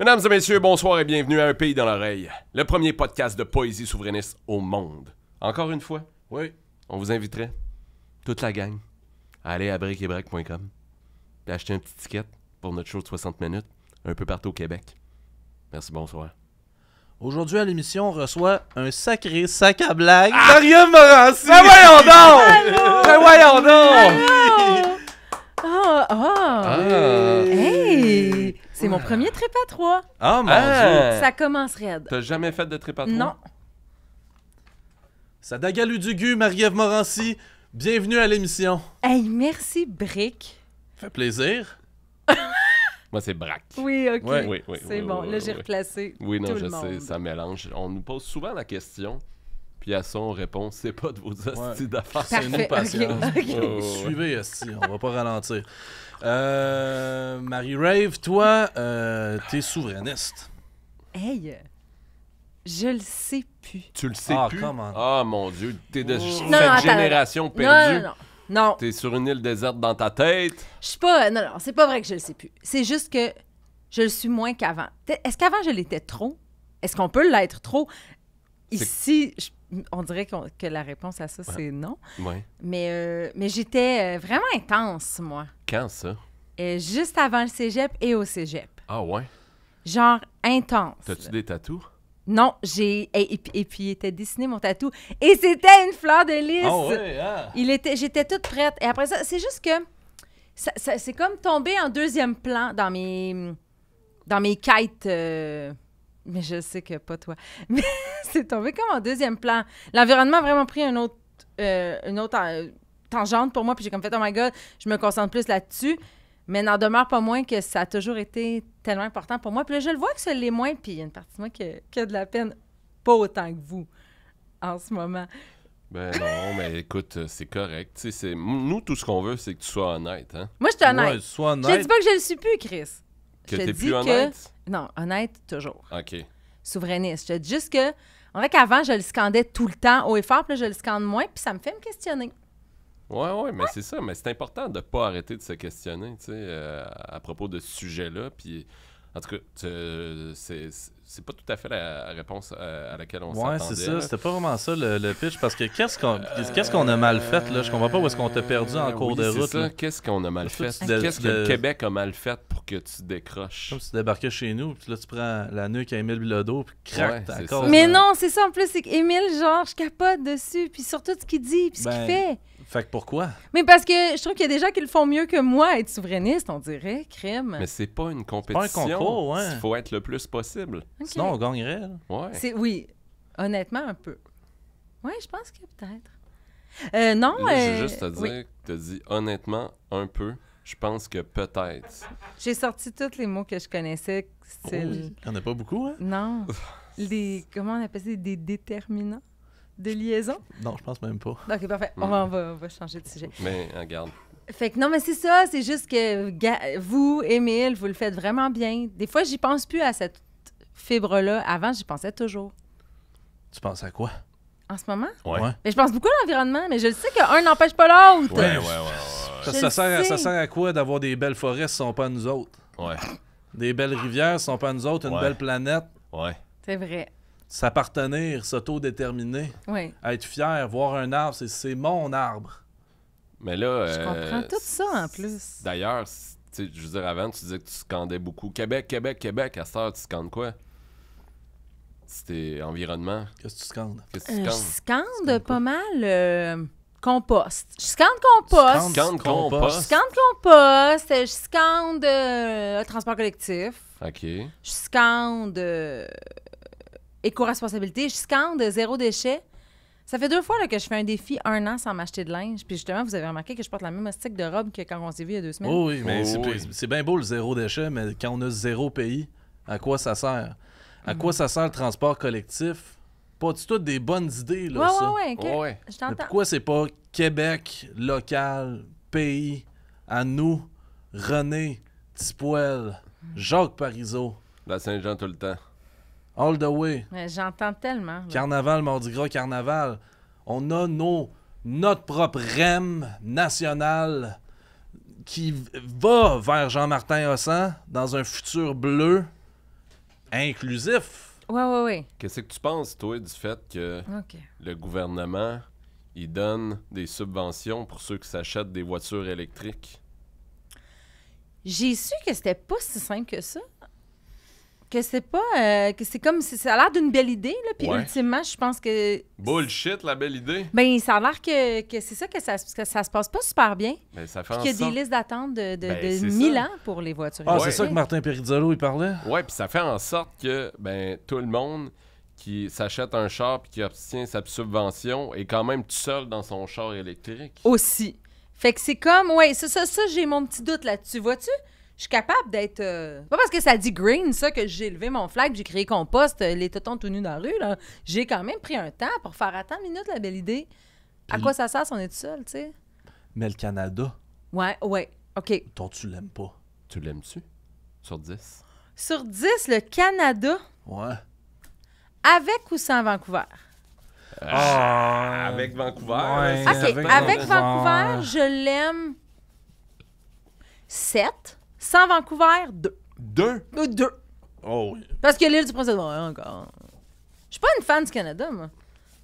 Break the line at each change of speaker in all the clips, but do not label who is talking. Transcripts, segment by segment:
Mesdames et messieurs, bonsoir et bienvenue à Un pays dans l'oreille, le premier podcast de poésie souverainiste au monde. Encore une fois, oui, on vous inviterait, toute la gang, à aller à
briquebrac.com et acheter un petit ticket pour notre show de 60 minutes, un peu partout au Québec. Merci, bonsoir. Aujourd'hui à l'émission, on reçoit un sacré sac à blagues. Ah! Morassi! Ben voyons donc! Mais ben
voyons donc! Ah! Ah! ah. Hey. C'est mon premier trépas trois.
Ah, mon ah. Dieu! Ça
commence raide.
T'as jamais fait de trépas à trois? Non. Sadagalou Dugu, Marie-Ève Morancy, bienvenue à l'émission.
Hey, merci, Brick. Fait
plaisir. Moi, c'est Brac. Oui, OK. Oui oui, oui, C'est bon. Là, j'ai replacé. Oui, non, je sais, ça mélange. On nous pose souvent la question, puis
à ça, on répond c'est pas de vos hosties d'affaires.
c'est nous, patience. Suivez, ici.
on
va pas ralentir. Euh, Marie Rave, toi, euh, t'es souverainiste.
Hey! Je le sais plus.
Tu le sais ah, plus? comment?
Ah, mon Dieu, t'es de oh. cette génération perdue. non, non. Non, T'es sur une île déserte dans ta tête.
je suis pas. Non, non, c'est pas vrai que je le sais plus. C'est juste que je le suis moins qu'avant. Est-ce qu'avant je l'étais trop? Est-ce qu'on peut l'être trop? Ici, je on dirait que la réponse à ça, c'est non. Mais, euh, mais j'étais euh, vraiment intense, moi. Quand ça? et euh, juste avant le cégep et au cégep. Ah ouais? Genre intense. T'as-tu des tatous? Non, j'ai. Et, et, puis, il était dessiné mon tatou. Et c'était une fleur de lys! Ah, hein? Il était, J'étais toute prête. Et après ça, c'est juste que. Ça, c'est comme tomber en deuxième plan dans mes. Dans mes kites mais je sais que pas toi. Mais c'est tombé comme en deuxième plan. L'environnement a vraiment pris un autre, euh, une autre euh, tangente pour moi, puis j'ai comme fait, oh my god, je me concentre plus là-dessus. Mais n'en demeure pas moins que ça a toujours été tellement important pour moi. Puis là, je le vois que c'est l'est moins, puis il y a une partie de moi qui a, de la peine, pas autant que vous en ce moment.
Ben non, mais écoute, euh, c'est correct. C'est, nous, tout ce qu'on veut, c'est que tu sois honnête. Hein? Moi, je suis honnête. Je sois dis pas que
je ne le suis plus, Chris. Que t'es plus honnête? Non, honnête toujours. OK. Souverainiste. Je te dis juste que. En fait, qu'avant, je le scandais tout le temps haut et fort, puis là, je le scande moins, puis ça me fait me questionner.
Oui, oui, mais c'est ça. Mais c'est important de ne pas arrêter de se questionner, tu sais, euh, à propos de ce sujet-là. Puis, en tout cas, c'est c'est pas tout à fait la réponse euh, à, laquelle on s'attendait. Ouais, c'est ça. C'était
pas vraiment ça le, pitch parce que qu'est-ce qu'on a mal fait là Je comprends pas où est-ce qu'on t'a perdu en euh, cours de route. Qu'est-ce qu'on a mal fait Qu'est-ce que le Québec a mal fait pour que tu décroches Comme si tu débarquais chez nous, puis là tu prends la nuque à Émile Bilodeau, puis crac, Mais non,
c'est ça en plus, c'est qu'Émile, genre, je capote dessus, puis surtout, ce qu'il dit, puis ce qu'il ben, fait.
Fait que pourquoi?
Mais parce que je trouve qu'il y a des gens qui le font mieux que moi, être souverainiste, on dirait, crime. Mais
c'est pas une compétition. C'est pas un concours, hein? Il faut être le plus possible. Sinon, on gagnerait.
Oui, honnêtement, un peu. Oui, je pense que peut-être. Euh, non. je veux euh, juste te dire,
te dis honnêtement, un peu. Je pense que peut-être.
J'ai sorti tous les mots que je connaissais. Il n'y
en a pas beaucoup, hein? Non.
les, comment on appelle ça? Des déterminants de liaison?
Non, je pense même pas. Ok, parfait. Hmm. On,
va, changer de sujet. Mais regarde. Euh, fait que non, mais c'est ça. C'est juste que vous, Émile, vous le faites vraiment bien. Des fois, j'y pense plus à cette fibre-là. Avant, j'y pensais toujours. Tu penses à quoi? En ce moment? Oui. Mais je pense beaucoup à l'environnement, mais je sais qu'un n'empêche pas l'autre. Oui, oui, oui. Ça, sert
à, quoi d'avoir des belles forêts si ce sont pas nous autres? Ouais. Des belles rivières si ce sont pas nous autres, une belle planète? Ouais. C'est vrai s'appartenir, s'autodéterminer, oui. être fier, voir un arbre, c'est mon arbre. Mais là. Je comprends euh,
tout ça en plus.
D'ailleurs, je veux dire, avant, tu disais que tu scandais beaucoup. Québec, Québec, Québec, à ça, tu scandes quoi? C'était environnement. Qu'est-ce que tu scandes? Qu'est-ce que tu euh, scandes?
je scande, pas mal. Euh, compost. Je scande compost. Scande compost. Je scande compost. Je scande transport collectif. OK. Je scande éco-responsabilité, je scande zéro déchet. Ça fait deux fois que je fais un défi un an sans m'acheter de linge. Puis justement, vous avez remarqué que je porte la même astique de robe que quand on s'est vu il y a deux semaines. Oh oui, mais oh
c'est bien beau le zéro déchet, mais quand on a zéro pays, à quoi ça sert? À quoi mhm. ça sert le transport collectif? Pas du tout des bonnes idées, là, ça. Ouais, Je Pourquoi c'est pas Québec, local, pays, à nous, René, Tipoel, mhm. Jacques Parizeau? La Saint-Jean tout le temps. All the way.
J'entends tellement.
Carnaval, Mardi Gras, Carnaval. On a nos, notre propre REM national qui va vers Jean-Martin Hossan dans un futur bleu inclusif. Oui, oui, oui. Qu'est-ce que tu penses, toi, du fait que le
gouvernement, il donne des subventions pour ceux qui s'achètent des voitures électriques?
J'ai su que c'était pas si simple que ça que c'est pas. Euh, que c'est comme. Ça a l'air d'une belle idée, là. Puis ultimement, je pense que.
Bullshit, la belle idée.
Ben, ça a l'air que, que c'est ça que, ça que ça se passe pas super bien.
mais ben, ça fait qu'il y a des listes
d'attente de, de, ben, ans pour les voitures. Ah, c'est ça que
Martin Perizzolo, il parlait? Ouais, puis ça fait
en sorte que, ben, tout le monde qui s'achète un char puis qui obtient sa subvention est quand même tout seul dans son char électrique.
Aussi. Fait que c'est comme, ouais, ça, ça, ça j'ai mon petit doute là-dessus, vois-tu? je suis capable d'être. Euh, pas parce que ça dit green, ça, que j'ai levé mon flag, j'ai créé compost, euh, les totons tout nus dans la rue, là. J'ai quand même pris un temps pour faire attendre une minute la belle idée. à quoi ça sert si on est tout seul, tu sais?
Mais le Canada.
Ouais, ouais, OK.
Ton, tu l'aimes pas. Tu l'aimes-tu? Sur 10?
Sur 10, le Canada. Ouais. Avec ou sans Vancouver?
Ah, ah, avec Vancouver. OK, avec, Vancouver,
je l'aime 7. Sans Vancouver, deux. Deux? Deux, deux. Oh oui. Parce que l'île du prince hein, encore. Je suis pas une fan du Canada, moi.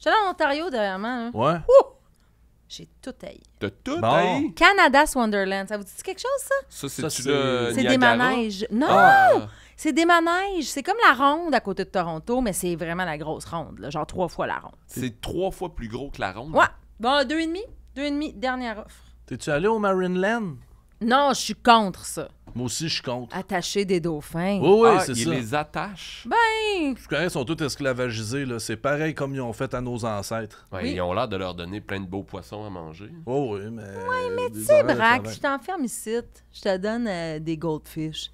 Je allée en Ontario dernièrement. moi. Hein. Ouais. J'ai tout haï.
T'as tout bon. haï?
Canada's Wonderland. Ça vous dit quelque chose, ça? Ça, c'est, c'est, des manèges. Non! Ah, c'est des manèges. C'est comme la ronde à côté de Toronto, mais c'est vraiment la grosse ronde, genre trois fois la ronde. C'est trois fois plus gros que la ronde? Ouais. Bon, deux et demi. Deux et demi, dernière offre. T'es-tu allé au Marineland? Non, je suis contre ça. Moi aussi, je suis contre. Attacher des dauphins. Oui, oui, ah, c'est ça. Ils les attachent. Ben. Je
connais, ils sont tous esclavagisés. là. C'est pareil comme ils ont fait à nos ancêtres. Ils ont l'air de leur
donner plein de beaux poissons à manger. Oh, oui, mais.
Oui, mais tu sais, Braque, je t'enferme ici. Je te donne euh, des goldfish.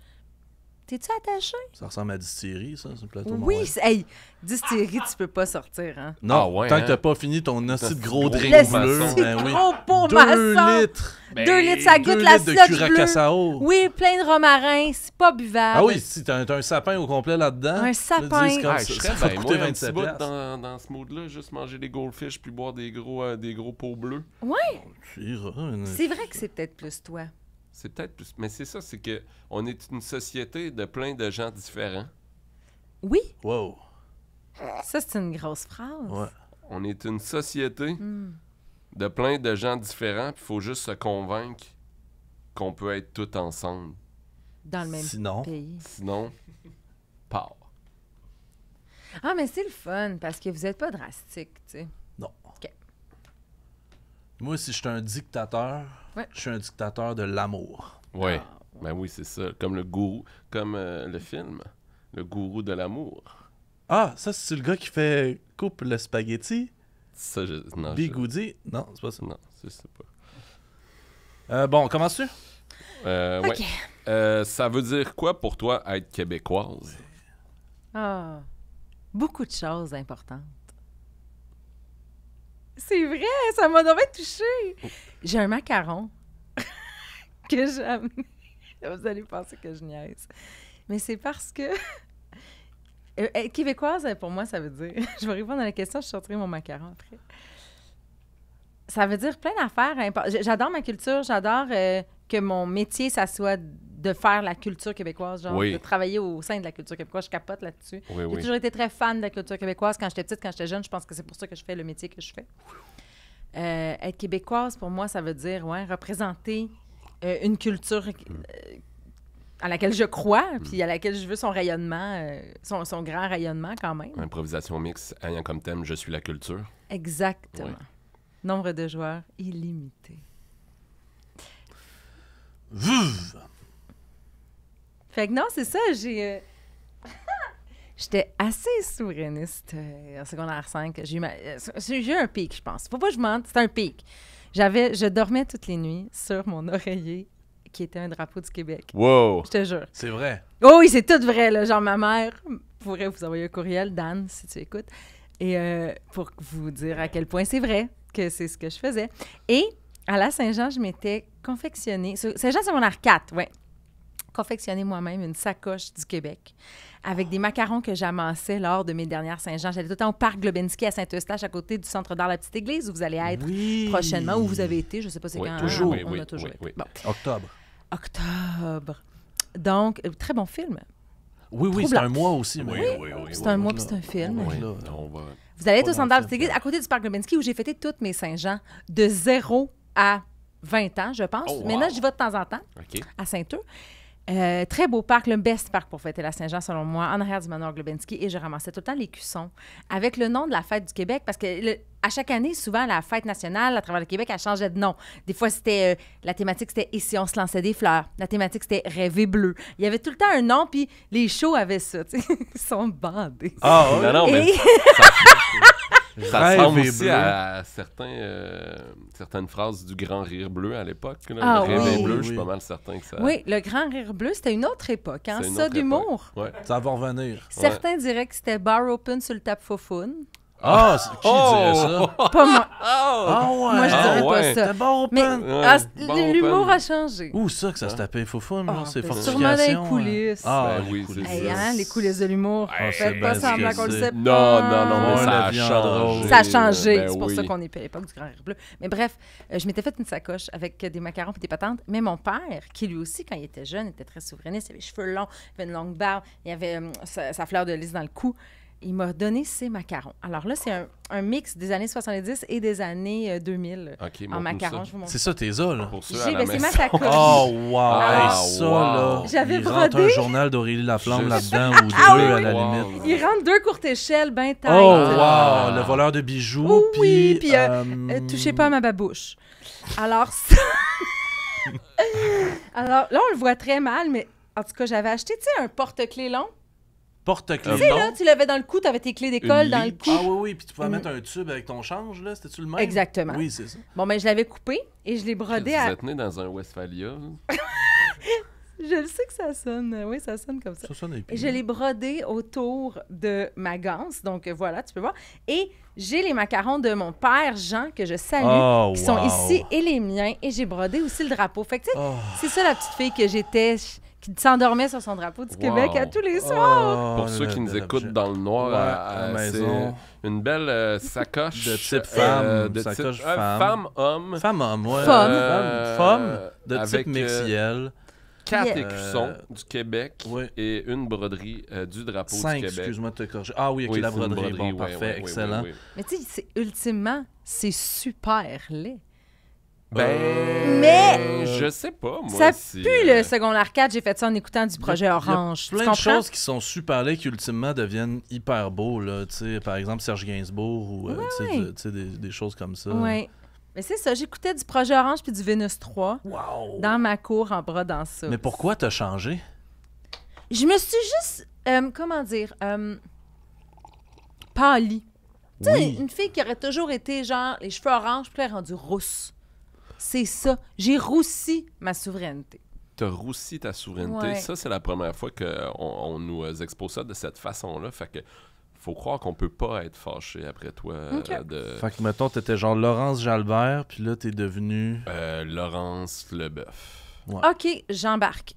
T'es-tu attaché?
Ça ressemble à distillerie, ça, ce plateau Oui,
hey, distillerie, tu peux pas sortir, hein? Non, ah ouais, tant que hein? t'as pas fini
ton assis de gros drink bleu. Ben oui. gros pot Deux litres! deux ben, litres, ça goûte la slotch
Oui, plein de romarin, c'est pas buvable. Ah oui,
si t'as un, sapin au complet là-dedans. Un sapin. Ah, ça, ça, coûter dans,
dans ce mode là juste manger des goldfish puis boire des gros, euh, des gros pots bleus. Oui!
Hein. C'est
vrai que c'est peut-être plus toi.
C'est peut-être plus. Mais c'est ça, c'est que on est une société de plein de gens différents. Oui. Wow.
Ça, c'est une grosse phrase.
On est une société hmm. de plein de gens différents, puis il faut juste se convaincre qu'on peut être tout ensemble.
Dans le même pays.
Sinon,
pas.
Ah, mais c'est le fun, parce que vous n'êtes pas drastique, tu sais. Non. OK.
Moi, si je suis un dictateur, je suis un dictateur de l'amour.
Ouais. Ah, ben oui, c'est ça. Comme le gourou, comme euh, le film, le
gourou de l'amour. Ah, ça, c'est le gars qui fait coupe le spaghetti. Ça, je. Non, Bigoudi. Non, c'est pas ça. Non, c'est pas. Euh, bon, commence tu
euh, euh, ça veut dire quoi pour toi être québécoise?
Ah, beaucoup de choses importantes. C'est vrai, ça m'a vraiment touchée. J'ai un macaron que j'aime. Vous allez penser que je niaise. Mais c'est parce que. Euh, québécoise, hein, pour moi, ça veut dire. je vais répondre à la question, je sortirai mon macaron après. Ça veut dire plein d'affaires. J'adore ma culture, j'adore euh, que mon métier, ça soit de faire la culture québécoise, genre de travailler au sein de la culture québécoise. Je capote là-dessus. J'ai toujours été très fan de la culture québécoise. Quand j'étais petite, quand j'étais jeune, je pense que c'est pour ça que je fais le métier que je fais. Euh, être québécoise, pour moi, ça veut dire ouais, représenter euh, une culture euh, à laquelle je crois, mm. puis à laquelle je veux son rayonnement, son, grand rayonnement quand même.
Improvisation mixte, ayant comme thème Je suis la culture.
Exactement. Nombre de joueurs illimité. Fait que non, c'est ça, j'ai... Euh, j'étais assez souverainiste euh, en secondaire 5. Euh, j'ai eu, un pic, je pense. Faut pas que je mente, c'est un pic. J'avais, je dormais toutes les nuits sur mon oreiller qui était un drapeau du Québec. Wow! Je te jure. C'est vrai. Oh oui, c'est tout vrai. Là. Genre, ma mère pourrait vous envoyer un courriel, Dan, si tu écoutes, et, pour vous dire à quel point c'est vrai que c'est ce que je faisais. Et à la Saint-Jean, je m'étais confectionné. Saint-Jean, c'est mon arcade, ouais confectionner moi-même une sacoche du Québec avec des macarons que j'amassais lors de mes dernières Saint-Jean. J'allais tout le temps au parc Globinski à Saint-Eustache, à côté du Centre d'art La Petite Église, où vous allez être prochainement, où vous avez été, je ne sais pas c'est quand. Hein, toujours, on, a
toujours Octobre.
Octobre. Donc, euh, très bon film. Oui, oui, c'est un mois aussi. Oui, C'est un mois, puis c'est un film.
Vous allez être au Centre d'art La Petite
Église, à côté du parc Globinski, où j'ai fêté toutes mes Saint-Jean, de 0 à 20 ans, je pense. Oh, Maintenant, j'y vais de temps en temps, à Saint-Eux. Euh, très beau parc, le best parc pour fêter la Saint-Jean, selon moi, en arrière du manoir Globinski. Et je ramassais tout le temps les cuissons avec le nom de la fête du Québec parce que à chaque année, souvent, la fête nationale à travers le Québec, elle changeait de nom. Des fois, c'était euh, la thématique, c'était ici on se lançait des fleurs? La thématique, c'était Rêver bleu. Il y avait tout le temps un nom, puis les shows avaient ça. Ils sont bandés. Ah, oui. non, non, ça ressemble aussi
à
euh, certaines phrases du Grand Rire Bleu à l'époque. Ah le Rire Bleu, je suis
pas mal certain que ça... Oui, le Grand Rire Bleu, c'était une autre époque. Hein? ça, d'humour.
Ça va revenir.
Certains diraient que c'était bar open sur le tap ah, qui oh, dirait ça? Pas moi. Oh! Ah oh, ouais. Moi, je ah dirais pas ça. Bon mais ben. ben. l'humour a changé.
Où ça que ça se hein? tapait foufoum, là? Ah, c'est forcément Sûrement dans les hein? coulisses. Ah, ben oui, c'est hey, hein, Les
coulisses de l'humour. Ah, Faites pas semblant qu'on le sait Non, non, non, mais ça a changé. Ça a changé. c'est pour ça qu'on est à l'époque du Grand Rire Bleu. Mais bref, euh, je m'étais fait une sacoche avec des macarons et des patentes. Mais mon père, qui lui aussi, quand il était jeune, était très souverainiste, il avait les cheveux longs, il avait une longue barbe, il avait euh, sa, fleur de lys dans le cou il m'a donné ses macarons. Alors là, c'est un, mix des années 70 et des années 2000 euh, euh, en macarons. C'est ça, tes os, là? J'ai c'est ma sacoche. Oh, wow! Ah, ça, là! J'avais brodé... un journal
d'Aurélie Laflamme là-dedans ou deux, ah à la limite.
Il rentre deux courtes échelles bien tight. Oh, wow! Le
voleur de bijoux, puis... Oui, puis euh,
euh, touchez pas à ma babouche. Alors ça... Alors là, on le voit très mal, mais en tout cas, j'avais acheté, tu sais, un porte-clés long
porte-clés. Tu sais, là,
tu l'avais dans le cou, tu avais tes clés d'école dans le cou. Ah oui, oui, puis
tu pouvais mettre un tube avec ton change, là.
C'était-tu le même? Exactement. Oui, c'est ça. Bon, ben, je l'avais coupé et je l'ai brodé à. êtes
tenu dans un
Westphalia.
je le sais que ça sonne. Oui, ça sonne comme ça. Ça sonne épais. Et je l'ai brodé autour de ma ganse. Donc euh, voilà, tu peux voir. Et j'ai les macarons de mon père Jean que je salue, oh, qui sont ici, et les miens. Et j'ai brodé aussi le drapeau. Fait que, tu sais, oh. c'est ça la petite fille que j'étais qui s'endormait sur son drapeau du Québec à tous les
soirs. Oh, pour oh,
ceux qui nous écoutent dans le noir, euh, à, euh, maison. une belle euh, sacoche de type femme, de sacoche femme. femme homme, femme homme,
femme, femme de type mexicain,
Quatre écussons du Québec et une broderie du drapeau du Québec. excuse-moi de te corriger. Ah oui, avec oui, la broderie. parfait, excellent.
Mais tu sais, ultimement, c'est super laid.
Ben, mais je sais pas, moi. Ça pue le euh,
second arcade. J'ai fait ça en écoutant du projet Orange. choses
qui sont super qui ultimement deviennent hyper beaux. Là, par exemple, Serge Gainsbourg ou euh, des, choses comme ça. Oui.
Mais c'est ça, j'écoutais du projet Orange puis du Vénus 3 dans ma cour en bras dans ça. Mais
pourquoi t'as changé?
Je me suis juste, euh, comment dire, euh, pâlie. Tu une fille qui aurait toujours été genre les cheveux orange puis elle est rendue rousse. C'est ça. J'ai roussi ma souveraineté.
T'as roussi ta souveraineté. Ça, c'est la première fois qu'on on nous euh, expose ça de cette façon-là. Fait que faut croire qu'on peut pas être fâché après toi. Euh, fait que,
mettons, t'étais genre Laurence Jalbert, puis là, t'es devenu... Euh, Laurence Leboeuf. Ouais.
OK, j'embarque.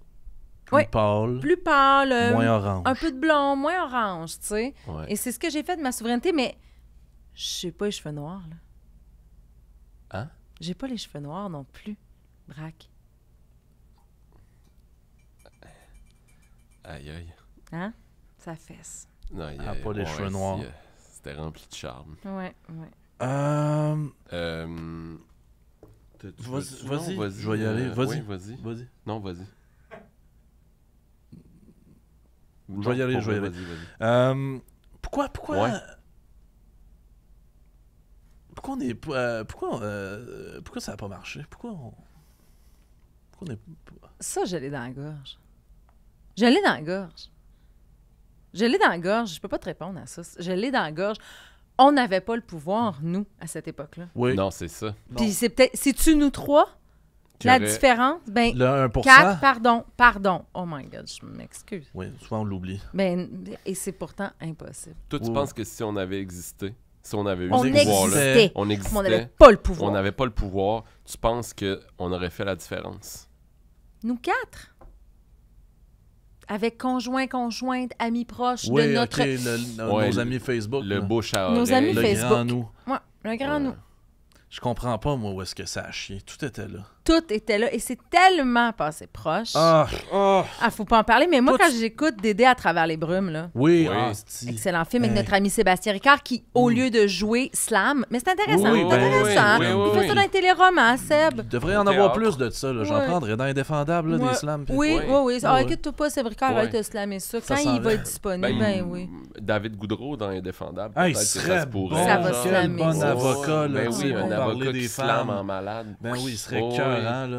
Plus
pâle. Plus pâle. moins orange. Un
peu de blond, moins orange, tu sais. Et c'est ce que j'ai fait de ma souveraineté, mais je sais pas les cheveux noirs, là. J'ai pas les cheveux noirs non plus, Braque. Aïe aïe. Hein? Ça fesse.
Non, il ah, a pas les cheveux noirs. Euh, c'était rempli de charme. Ouais, ouais. Euh, euh Vas-y, vas-y, je vais y aller, euh, vas-y. oui, vas-y. vas-y. Non, vas-y. Je vais y aller, je vais y
aller. pourquoi, pourquoi, pourquoi euh, pourquoi, euh, pourquoi ça n'a pas marché? Pourquoi
on. Ça, je l'ai dans la gorge. Je l'ai dans la gorge. Je l'ai dans la gorge. Je peux pas te répondre à ça. Je l'ai dans la gorge. On n'avait pas le pouvoir, nous, à cette époque-là.
Oui. Non, c'est ça. Puis c'est
peut-être. C'est-tu nous trois? La différence, ben, le 1%. pardon, pardon. Oh my God, je m'excuse.
Oui, souvent on l'oublie.
Ben, et c'est pourtant impossible. Toi, tu penses
que si on avait existé, si on avait eu on ce pouvoir-là, on existait. On n'avait pas le pouvoir. On n'avait pas le pouvoir. Tu penses qu'on aurait fait la différence?
Nous quatre? avec conjoint, conjointe, amis proches de notre... Okay, nos amis
Facebook. Le bouche à Nos amis le Facebook. grand nous.
Ouais, le grand nous.
Je comprends pas, moi, où est-ce que ça a chié. Tout était là
tout était là et c'est tellement passé proche. Ah, oh. faut pas en parler, mais moi, quand j'écoute Dédé à travers les brumes, là. Oui, ah, excellent film avec notre ami Sébastien Ricard qui, au mm. lieu de jouer slam, mais c'est intéressant, c'est ben intéressant. il fait ça dans les Seb. Il devrait en avoir plus
de ça, là. j'en prendrais dans Indéfendable, des slams. Oui, oui, oui. Ah, écoute
toi pas, Seb Ricard va te slammer ça quand il va être disponible. Ben, ben, oui.
David Goudreau dans Indéfendable. Ah, il serait bon. Ça va slammer. Quel bon avocat, là. Ben oui, un avocat qui slam en malade. Ben oui, il serait
oh,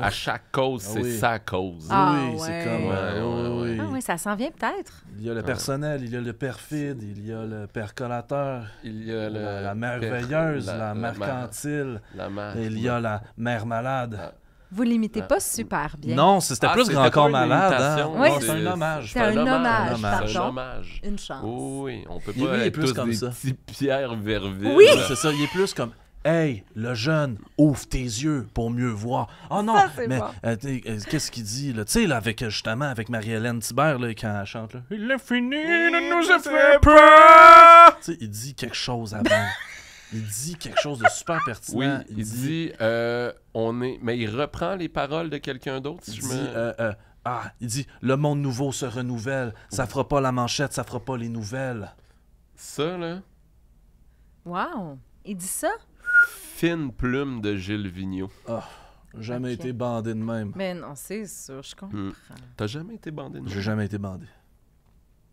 à chaque cause, ah c'est sa cause. Ah, ah, oui, c'est comme. ouais, euh, ah,
oui, ça s'en vient peut-être.
Il y a le personnel, il y a le perfide, il y a le percolateur, il y a la, merveilleuse, la, mercantile, il y a la mère malade. Ah.
Vous l'imitez pas super bien. Non, c'était
plus grand corps malade. Hein. c'est un hommage. C'est un, hommage,
un Une chance.
Oui,
on peut pas plus tous
des Pierre Verville. Oui, c'est ça.
Il est plus comme Hey, le jeune, ouvre tes yeux pour mieux voir. Oh non, mais euh, euh, qu'est-ce qu'il dit là Tu sais là avec euh, justement avec Marie-Hélène Thibert là, quand elle chante il est fini ne nous a fait pas. » il dit quelque chose avant. il dit quelque chose de super pertinent. Oui,
il, dit, on est mais il reprend les paroles de quelqu'un d'autre si je
me ah, il dit le monde nouveau se renouvelle, ça fera pas la manchette, ça fera pas les nouvelles. Ça là.
Wow, il dit ça
fine plume de Gilles Vigneault. Ah,
jamais été bandé de même. Mais non, c'est sûr, je comprends. Hmm. T'as jamais été bandé de même? J'ai jamais été bandé.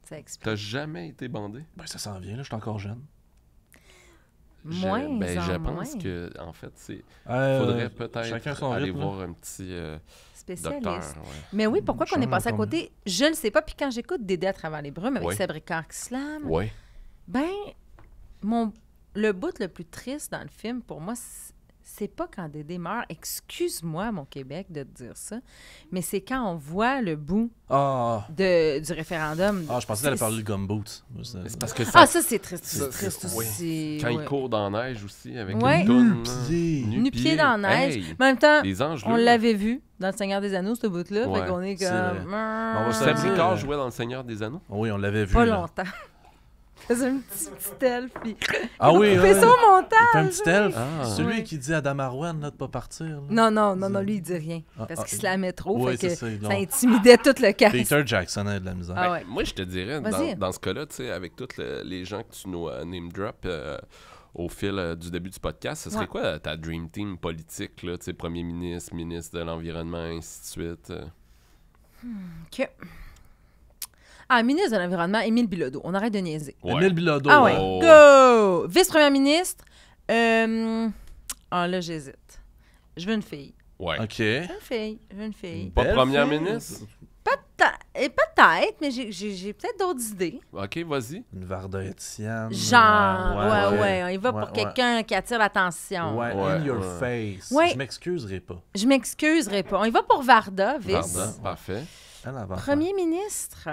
Ça explique. T'as jamais
été
bandé? Ben, ça s'en vient, là, je suis encore jeune.
Moins je, ben, je pense
que, en fait, c'est. Euh, faudrait peut-être aller voir un petit. Euh, Spécialiste. Mais oui, pourquoi qu'on est passé à
côté? Je ne sais pas. Puis quand j'écoute Dédé à travers les brumes avec oui. slam, oui. ben, mon le bout le plus triste dans le film, pour moi, c'est pas quand Dédé meurt, excuse-moi mon Québec de te dire ça, mais c'est quand on voit le bout ah! du référendum. Ah, je pensais que parler du
gumboot. parce que ah, ça... Ah, ça c'est triste. triste, aussi. Quand il court dans la neige aussi avec ouais. une
toune. Nu-pied. Euh, dans la neige. en même temps, on l'avait vu dans le Seigneur des Anneaux, ce bout-là. Ouais. Fait qu'on est comme... On va se euh,
jouait dans le Seigneur des Anneaux. Oui, on l'avait vu. Pas longtemps.
C'est un petit petit Puis... Ah il oui, fait ça au montage.
C'est un petit ah. Celui qui dit à Damarouane de ne pas partir.
Non, non, non, non, lui, il dit rien. Ah, ah, parce qu'il se la trop. ça, intimidait tout le cast. Peter
Jackson a de la misère. Ouais. Moi, je te dirais, dans, dans, ce cas-là,
avec tous les gens que tu nous euh, name drop. Euh, au fil euh, du début du podcast, ce serait quoi ta dream team politique, là, premier ministre, ministre de l'Environnement, ainsi de suite? Euh?
Hmm, ah, ministre de l'Environnement, Émile Bilodeau. On arrête de niaiser. Émile Bilodeau. Ah ouais. Go! Vice-première ministre. Euh... Ah là, j'hésite. Je veux une fille.
Ouais. OK. Je
veux une fille. Je veux une fille. Pas de première ministre? Peut-être, eh, mais j'ai peut-être d'autres idées.
OK, vas-y. Une Vardoetienne. Genre, ouais, ouais, On y va pour quelqu'un
qui attire l'attention. Ouais, in
your face. Je m'excuserai pas.
Je m'excuserai pas. On y va pour Varda, vice. Varda, parfait. Premier ministre.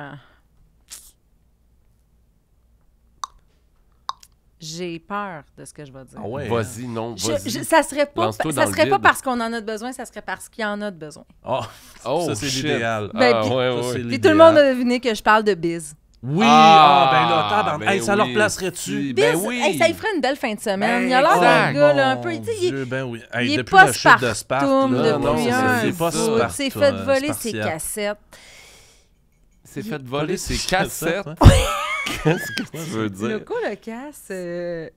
j'ai peur de ce que je vais dire. Ah ouais, vas-y, hein? non, vas-y. ça serait pas, ça serait pas parce qu'on en a besoin, ça serait parce qu'il y en a besoin.
Ah, oh, ça,
c'est l'idéal. Ben, ah, puis, tout le monde a deviné que je parle de bise. Oui, ah, ben, ben ça leur
placerait-tu? Ben, ben oui! ça y
ferait une belle fin de semaine. Il y a l'air d'un gars, là, un peu...
il, ben oui. il est pas le chute de Sparte, là, non, c'est Il euh, s'est fait voler ses
cassettes.
s'est fait voler ses cassettes? Hein? Qu'est-ce que tu veux dire? Le coup,
le casse, euh,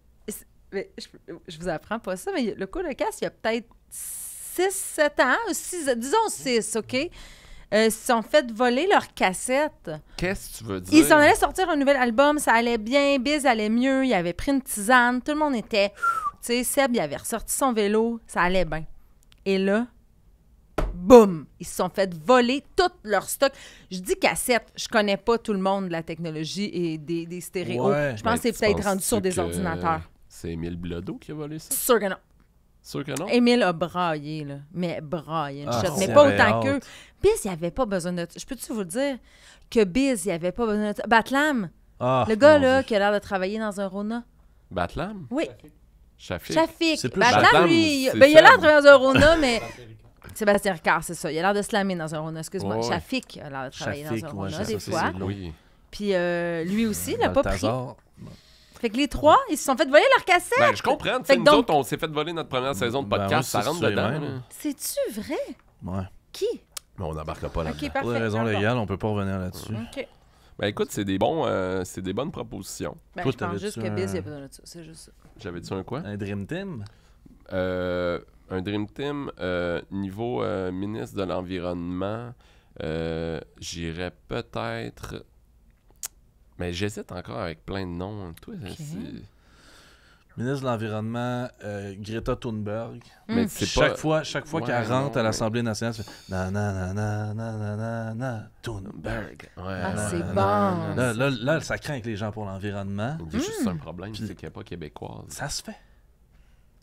je, vous apprends pas ça, mais le coup, le casse, il y a peut-être 6, 7 ans, six, disons 6, OK? Euh, ils se sont fait voler leur cassette. Qu'est-ce
que tu veux dire? Ils s'en
allaient sortir un nouvel album, ça allait bien, Biz allait mieux, il avait pris une tisane, tout le monde était. Tu sais, Seb, il avait ressorti son vélo, ça allait bien. Et là, boum, ils se sont fait voler tout leur stock. Je dis cassette, je connais pas tout le monde de la technologie et des, stéréos. je pense que ben, c'est peut-être rendu sur des ordinateurs.
C'est Émile Blodeau qui a volé ça? Sûr que non. Sûr que non? Émile
a braillé, là. Mais braillé, ah, Mais pas autant qu'eux. Biz, il avait pas besoin de... Je peux-tu vous dire? Que Biz, il avait pas besoin de... Batlam! Ah, le gars, là, qui a l'air de travailler dans un Rona. Batlam? Oui.
Chafik. Chafik. Batlam, lui, il a ben, l'air de travailler dans un Rona, mais...
Sébastien Ricard, c'est ça. Il a l'air de se lamer dans un Rona, excuse-moi. Chafik a l'air de travailler dans un ouais, des fois. Oui. Puis euh, lui aussi, il n'a pas pris. Fait que les trois, ils se sont fait voler leur cassette. Ben, je comprends. Fait nous autres,
on s'est fait voler notre première saison de ben, podcast. Ben,
C'est-tu vrai? Ouais. Qui?
Mais on n'embarque pas là-dedans. Pour des raisons légales, on ne peut pas revenir là-dessus. OK. Ben écoute, c'est des, euh, des bonnes propositions. Ben, je pense juste que Biz, il pas
besoin de C'est juste ça.
J'avais-tu un quoi? Un Dream Team? Euh, un Dream Team euh, niveau euh, ministre de l'Environnement, euh, j'irais peut-être. Mais j'hésite encore
avec plein de noms. Toi, Ministre de l'Environnement, Greta Thunberg. Mais hmm. chaque fois, chaque fois qu'elle rentre à l'Assemblée nationale, elle fait na Thunberg. ah, c'est bon. Là, là, ça craint que les gens pour l'environnement. C'est juste un hmm. problème, c'est qu'elle n'est pas québécoise. Ça se fait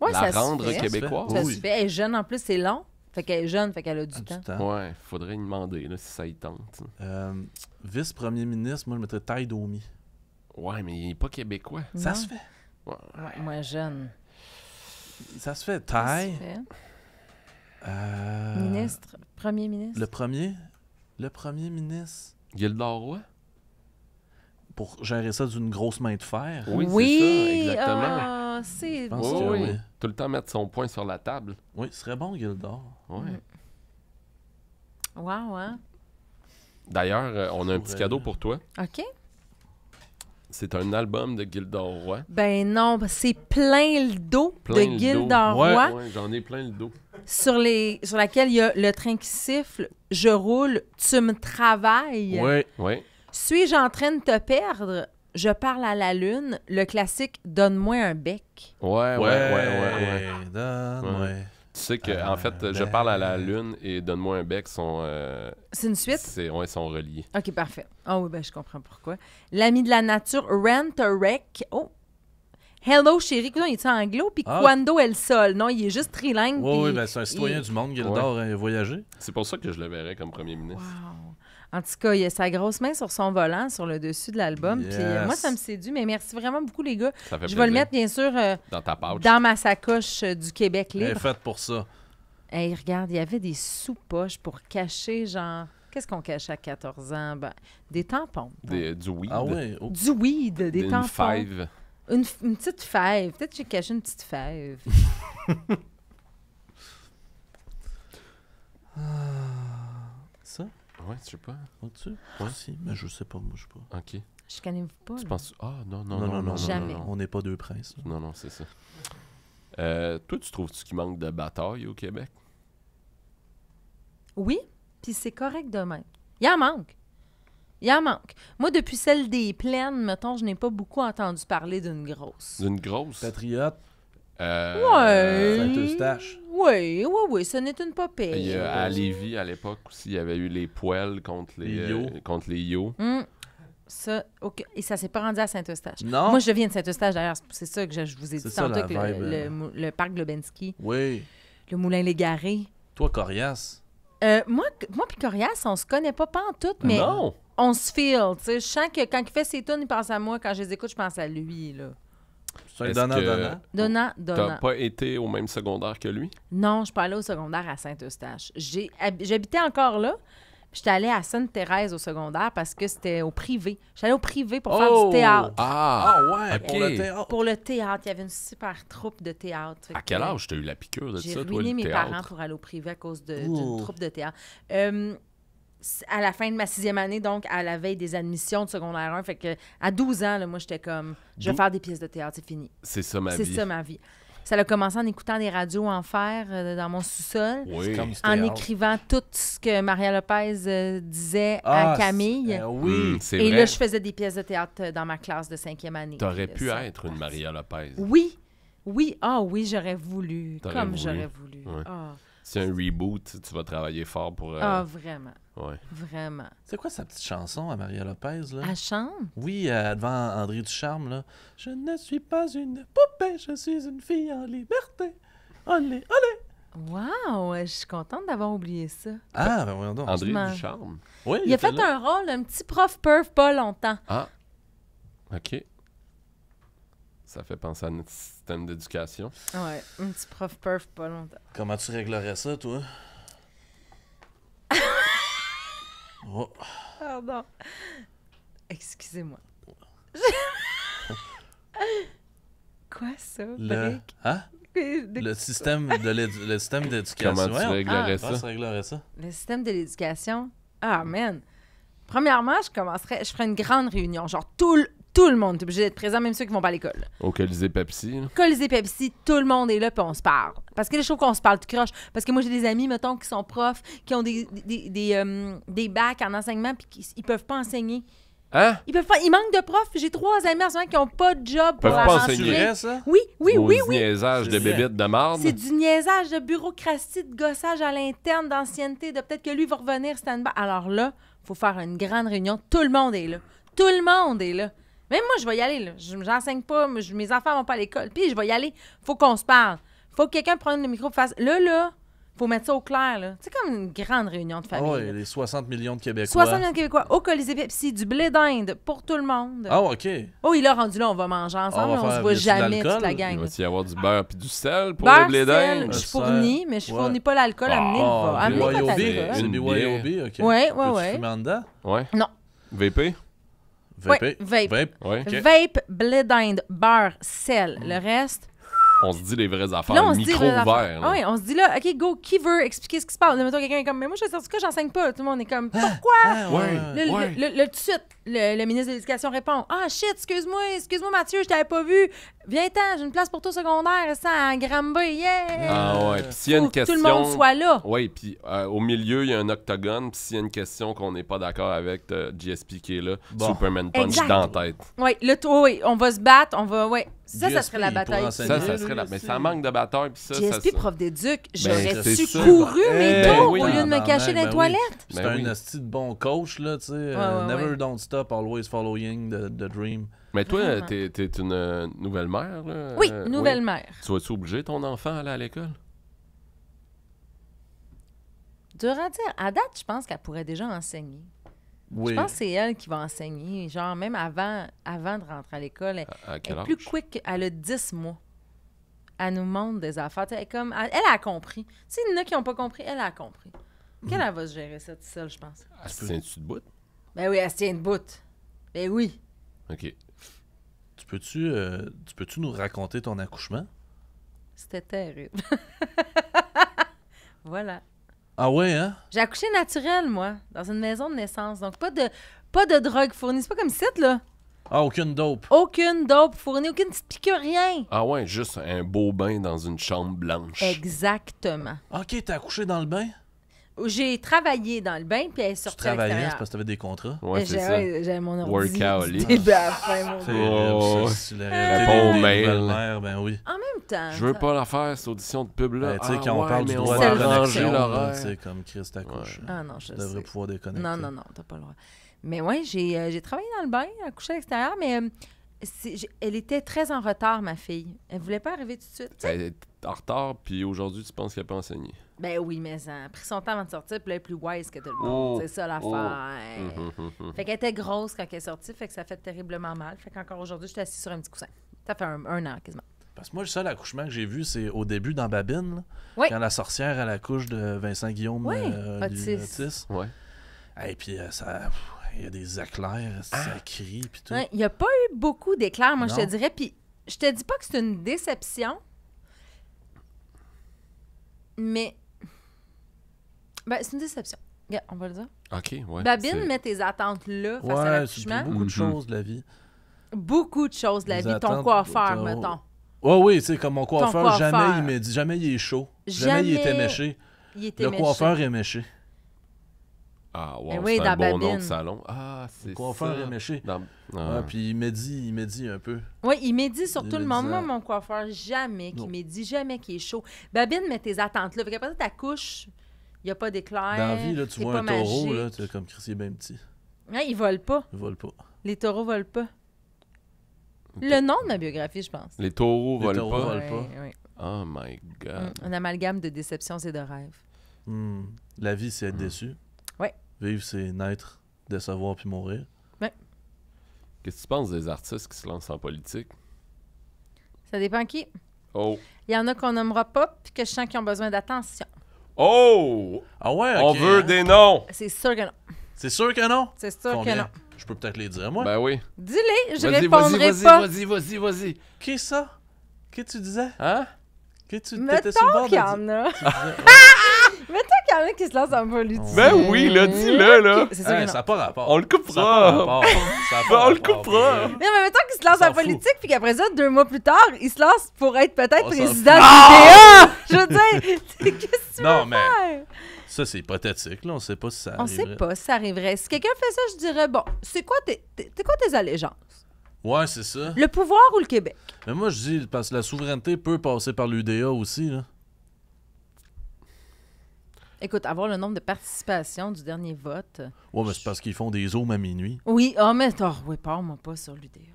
la ça
rendre québécoise. Elle est jeune en plus, c'est long. Fait qu'elle est jeune, fait qu'elle a du, ah, temps.
Ouais, faudrait lui
demander là, si ça y tente. Euh, vice-premier ministre, moi je mettrais Taï Domi. Ouais, mais il n'est pas québécois. Ça se fait. Ouais.
Moi jeune.
Ça se fait. Taï. Euh... Ministre,
premier ministre. Le
premier Le premier ministre. Gildor Roy pour gérer ça d'une grosse main de fer. Oui, c'est ça, euh, exactement. c'est oui, Tout le temps mettre
son point sur la table. Oui, ce serait bon, Gildor. Oui.
Mm. Wow, hein?
D'ailleurs, euh, on a un petit cadeau pour toi. OK. C'est un album de Gildor Roy.
Ben non, c'est plein le dos de Gildor Roy.
j'en ai plein le dos.
Sur, les, sur laquelle il y a Le train qui siffle, Je roule, Tu me travailles. Oui, oui. Suis-je en train de te perdre? Je parle à la lune, le classique Donne-moi un bec.
Ouais, ouais, ouais, ouais. Donne-moi. Tu sais que, en fait, Je ah, parle à ben. la lune et Donne-moi un bec sont. Euh,
c'est une suite? c'est,
ouais, sont reliés.
OK, parfait. Ah oui, ben je comprends pourquoi. L'ami de la nature, Rent a Wreck. Oh! Hello, chérie. Écoute, il est anglo, puis Ah. Quando El Sol. Non, il est juste trilingue. Oui, oui, ben, c'est un citoyen du monde,
qui adore euh, voyager. C'est pour ça que je le verrais comme premier ministre.
En tout cas, il a sa grosse main sur son volant, sur le dessus de l'album. Puis euh, moi, ça me séduit. Mais merci vraiment beaucoup, les gars. Je vais le mettre, bien sûr, euh,
dans, dans, ma
sacoche euh, du Québec libre. Elle faite pour ça. Hey, regarde, il y avait des sous-poches pour cacher, genre. Qu'est-ce qu'on cache à 14 ans? Ben, des tampons. du weed. Ah oh. Du weed, des, tampons. Une, une petite fève. Peut-être que j'ai caché une petite fève. ah. Ouais, je sais pas. Tu
aussi mais je sais pas, moi, je sais pas. Ok.
Je connais pas. Tu pense
penses. Ah, non, non, non, non, non. Jamais. On n'est pas deux princes. Non, non, c'est ça. Euh, toi, tu trouves-tu qu'il manque de bataille au Québec?
Oui, puis c'est correct de même. Il en manque. Il en manque. Moi, depuis celle des plaines, mettons, je n'ai pas beaucoup entendu parler d'une grosse.
D'une grosse? Patriote, Euh, Saint-Eustache.
Oui, oui, oui, ce n'est une popée. à Lévis,
à l'époque aussi, il y avait eu les poêles contre les, euh, yo. contre les yo.
Hmm. Ça, OK. Et ça s'est pas rendu à Saint-Eustache. Non. Moi, je viens de Saint-Eustache, d'ailleurs. C'est ça que je, vous ai dit tantôt, hein. le, parc Globenski. Oui. Le moulin Légaré. Toi, Corias. Euh, moi, moi puis Corias, on se connaît pas, pas en tout, mais on se feel. Je sens que quand il fait ses tunes, il pense à moi. Quand je les écoute, je pense à lui. Là.
C'est un donnant, donnant. Donnant, T'as pas été au même secondaire que lui?
Non, je suis pas allée au secondaire à Saint-Eustache. J'habitais encore là. J'étais allée à Sainte-Thérèse au secondaire parce que c'était au privé. J'étais allée au privé pour faire du oh! théâtre. Ah, ah ouais, pour le théâtre. Pour le théâtre. Il y avait une super troupe de théâtre. À quel âge tu
as eu la piqûre de ça, toi, J'ai ruiné mes parents pour
aller au privé à cause d'une troupe de théâtre. Euh, à la fin de ma sixième année, donc à la veille des admissions de secondaire 1. Fait que à 12 ans, moi, j'étais comme, je vais faire des pièces de théâtre, c'est fini. C'est
ça ma vie. C'est ça
ma vie. Ça a commencé en écoutant des radios en fer euh, dans mon sous-sol, en écrivant tout ce que Maria Lopez euh, disait à ah, Camille. Euh, oui, hmm, Et là, je faisais des pièces de théâtre dans ma classe de cinquième année. T'aurais pu être une Maria Lopez. Oui, oui, ah oui, j'aurais voulu, comme j'aurais voulu. Ah
c'est un reboot, tu vas travailler fort pour. Euh, ah, vraiment.
Ouais. Vraiment. C'est quoi sa petite chanson à Maria Lopez, là? À chambre? Oui, euh, devant André Ducharme, là.
Je ne suis pas une poupée, je suis une fille en liberté. Allez, allez! Wow! Je suis contente d'avoir oublié ça. Ah,
ben voyons donc. André Ducharme. Oui, il, a fait un
rôle, un petit prof perf, pas longtemps.
Ah.
OK. Ça fait penser à notre système d'éducation.
Ouais, un petit prof perf pas longtemps.
Comment tu réglerais ça, toi?
Oh. Pardon. Excusez-moi. Quoi ça, le... Hein? Le système de
le système d'éducation. Ah, comment tu réglerais ça? Comment réglerais ça?
Le système de l'éducation? Ah, man! Premièrement, je commencerais, je ferais une grande réunion, genre tout le tout le monde est obligé d'être présent, même ceux qui vont pas à l'école.
Au Colisée Pepsi.
Colisée Pepsi, tout le monde est là, puis on se parle. Parce que les choses qu'on se parle, tu croches. Parce que moi, j'ai des amis, mettons, qui sont profs, qui ont des, des, euh, bacs en enseignement, puis qui, ils peuvent pas enseigner. Hein? Ils peuvent pas. Ils manquent de profs. J'ai trois amis en ce moment qui n'ont pas de job Ils pour peuvent pas enseigner. ça? Oui, oui, oui, oui. C'est du niaisage
de bébites de marde. C'est du
niaisage de bureaucratie, de gossage à l'interne, d'ancienneté, de peut-être que lui va revenir stand-by. Alors là, faut faire une grande réunion. Tout le monde est là. Tout le monde est là. Même moi, je vais y aller. Là. Je n'enseigne pas, mes enfants vont pas à l'école. Puis je vais y aller. faut qu'on se parle. faut que quelqu'un prenne le micro fasse. Là, là, faut mettre ça au clair. C'est comme une grande réunion de ah famille. Oui,
les 60 millions de Québécois. 60 millions de
Québécois au Colisée Pepsi, du blé d'Inde pour tout le monde. Ah, oh, OK. Oh, il a rendu là, on va manger ensemble, on, ne se voit jamais toute la gang. Il
va y avoir du beurre et du sel pour le blé
d'inde? je fournis, mais je fournis pas l'alcool. à amenez le pas. BYOB, BYOB, OK. Oui, oui,
oui. Non. VP? Vape. vape. ouais, okay.
vape blé d'Inde, beurre, sel. Le hmm. reste.
On se dit les vraies affaires. Là, on micro ouvert.
oui, on se dit là, OK, go, qui veut expliquer ce qui se passe? Mettons, quelqu'un est comme, mais moi, je sais en tout cas, j'enseigne pas. Tout le monde est comme, ah! pourquoi? Ah, ouais, le, le, le, le, tout de suite, le, ministre de l'Éducation répond Ah shit, excuse-moi, excuse-moi Mathieu, je t'avais pas vu. Viens-t'en, j'ai une place pour toi secondaire, ça, en Grambe, yeah! Ah ouais, puis s'il y a une question. Que tout le monde soit là.
Oui, puis euh, au milieu, il y a un octogone, puis s'il y a une question qu'on n'est pas d'accord avec, JSP qui est là, Superman Punch dans la tête.
Oui, le on va se battre, on va. Ouais. Ça, ça serait la bataille. Ça, ça serait la... Mais ça
manque de bataille. Puis ça, GSP,
ça... prof d'éduc, ben, j'aurais su courir couru ben mes taux au lieu de me cacher dans ben les toilettes. C'est
un hostie de bon coach, là, tu sais. Euh, never don't Always Following the, Dream. Mais
toi, ah. t'es es une euh, nouvelle mère, Oui, euh, nouvelle mère. Tu vas-tu obliger ton enfant à aller à
l'école? durant à date, je pense qu'elle pourrait déjà enseigner.
Oui. Je pense que c'est
elle qui va enseigner. Genre, même avant, avant de rentrer à l'école, elle, est plus quick. Elle a 10 mois. Elle nous montre des affaires. Elle, comme, elle, a compris. Tu y en a qui n'ont pas compris, elle a compris. Qu'elle hmm. va se gérer ça toute seule, je pense. Elle se tient de bout? Ben oui, elle se tient Ben oui.
OK. Tu peux-tu euh, tu peux-tu nous raconter ton accouchement?
C'était terrible. voilà. Ah ouais, hein? J'ai accouché naturel, moi, dans une maison de naissance. Donc, pas de, pas de drogue fournie. C'est pas comme site, là.
Ah, aucune dope.
Aucune dope fournie, aucune petite piqûre, rien.
Ah ouais, juste un beau bain dans une chambre blanche.
Exactement. OK, t'as accouché dans le bain? J'ai travaillé dans le bain, puis elle est sortie. Tu travaillais, c'est
parce que tu avais des contrats. Ouais, c'est ça. J'avais mon ordi. Workaholic. C'était la fin, mon gars. Oh, c'est la réalité des ben oui. En même temps. Je veux pas la faire, cette audition de pub-là. Ben, tu sais, ah quand on parle du droit d'arranger Tu C'est comme Chris t'accouche. Ah non, je sais. Tu devrais pouvoir déconnecter. Non, non, non,
t'as pas le droit. Mais ouais, j'ai euh, travaillé dans le bain, à coucher à l'extérieur, mais euh, elle était très en retard, ma fille. Elle voulait pas arriver tout de suite.
Ben, en retard, puis aujourd'hui, tu penses qu'elle pas enseigné.
Ben oui, mais ça a pris son temps avant de sortir, puis elle est plus wise que tout le monde. Oh, c'est ça l'affaire. Oh. Fait qu'elle était grosse quand elle est sortie, fait que ça fait terriblement mal. Fait qu'encore aujourd'hui, je suis assis sur un petit coussin. Ça fait un, an quasiment.
Parce que moi, le seul accouchement que j'ai vu, c'est au début dans Babine, quand la sorcière à la couche de Vincent Guillaume oui. euh, Otis. Ouais. Et puis euh, ça. Il y a des éclairs, ça ah. crie, puis
tout. Il n'y a pas eu beaucoup d'éclairs, moi, je te dirais. Puis je te dis pas que c'est une déception, mais. Ben, c'est une déception. on va le dire. OK, ouais. Babine, mets tes attentes là face à ouais, beaucoup de mhm. choses de la vie. Beaucoup de choses de la vie. Ton coiffeur, mettons.
Ouais, oui, tu sais, comme mon coiffeur, jamais il me dit, jamais il est chaud, jamais, il était méché. Le coiffeur est méché. Ah, eh wow, c'est un bon de salon. Ah, Coiffeur est méché ah. puis il médit, il un peu. Oui, il médit sur tout le monde. mon
coiffeur, jamais qu'il médit, jamais qu'il est chaud. Babine, mets tes attentes là. Parce ta couche, il n'y a pas d'éclair. Dans la vie, là, tu vois un taureau, là,
tu comme Chris, il est bien Ouais,
hein, ils volent pas. Ils volent pas. Les taureaux volent pas. Le nom de ma biographie, je pense. Les
taureaux volent pas. Oh my God.
Mm, un amalgame de déceptions et de rêves.
Hmm. La vie, c'est être mm. déçu. Vivre, c'est naître, décevoir puis mourir. Qu'est-ce que tu penses des artistes qui se
lancent en politique? Ça dépend qui. Oh.
Il y en a qu'on nommera pas puis que je sens qu'ils ont besoin d'attention.
Oh! Ah ouais, On veut des noms! C'est sûr que non. C'est sûr que non? C'est sûr que non. Je peux peut-être les dire, moi. Ben oui. Dis-les, je répondrai vas y Vas-y, vas-y, vas-y, Qui ça? que tu disais? Hein? Que tu disais sur le bord qu'il y
Mais toi, qu'il y en a qui se lance en politique. Ben
oui, là, dis-le, là. ça, n'a pas rapport. On le coupera. On le coupera.
mais mettons qu'il se lance en politique, puis qu'après ça, deux mois plus tard, il se lance pour être peut-être président de l'UDA. Je veux dire,
qu'est-ce que tu Non, mais. Ça, c'est hypothétique, là. On sait pas si ça arriverait. On sait pas
si ça arriverait. Si quelqu'un fait ça, je dirais, bon, c'est quoi tes, quoi tes allégeances? Ouais, c'est ça. Le pouvoir
ou le Québec? Mais moi, je dis, parce que la souveraineté peut passer par l'UDA aussi, là.
Écoute, avoir le nombre de participations du dernier vote.
Oui, mais c'est parce qu'ils font des zooms à minuit.
Oui, ah, mais t'as oui, parle-moi pas sur l'UDA.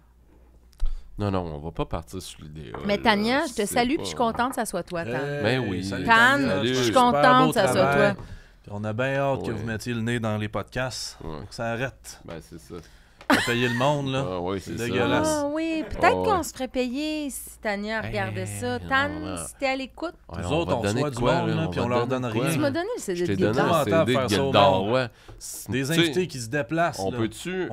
Non, non, on va pas partir sur l'UDA. Mais Tania, je te salue, puis je suis contente
que ça soit toi, Tania. ben oui. Salut, Tan, je suis contente que ça soit toi.
on a bien hâte que vous mettiez le nez dans les podcasts. que ça arrête. Ben, c'est ça payer le monde, là. Ah oui, c'est dégueulasse. Ah oui, peut-être ah qu'on
se ferait payer si Tania regardait ça. Tan, si t'es à l'écoute. Nous
autres, on reçoit du monde, là, puis on leur donne rien. Tu
m'as donné le CD de ouais.
Des invités qui se déplacent. On peut-tu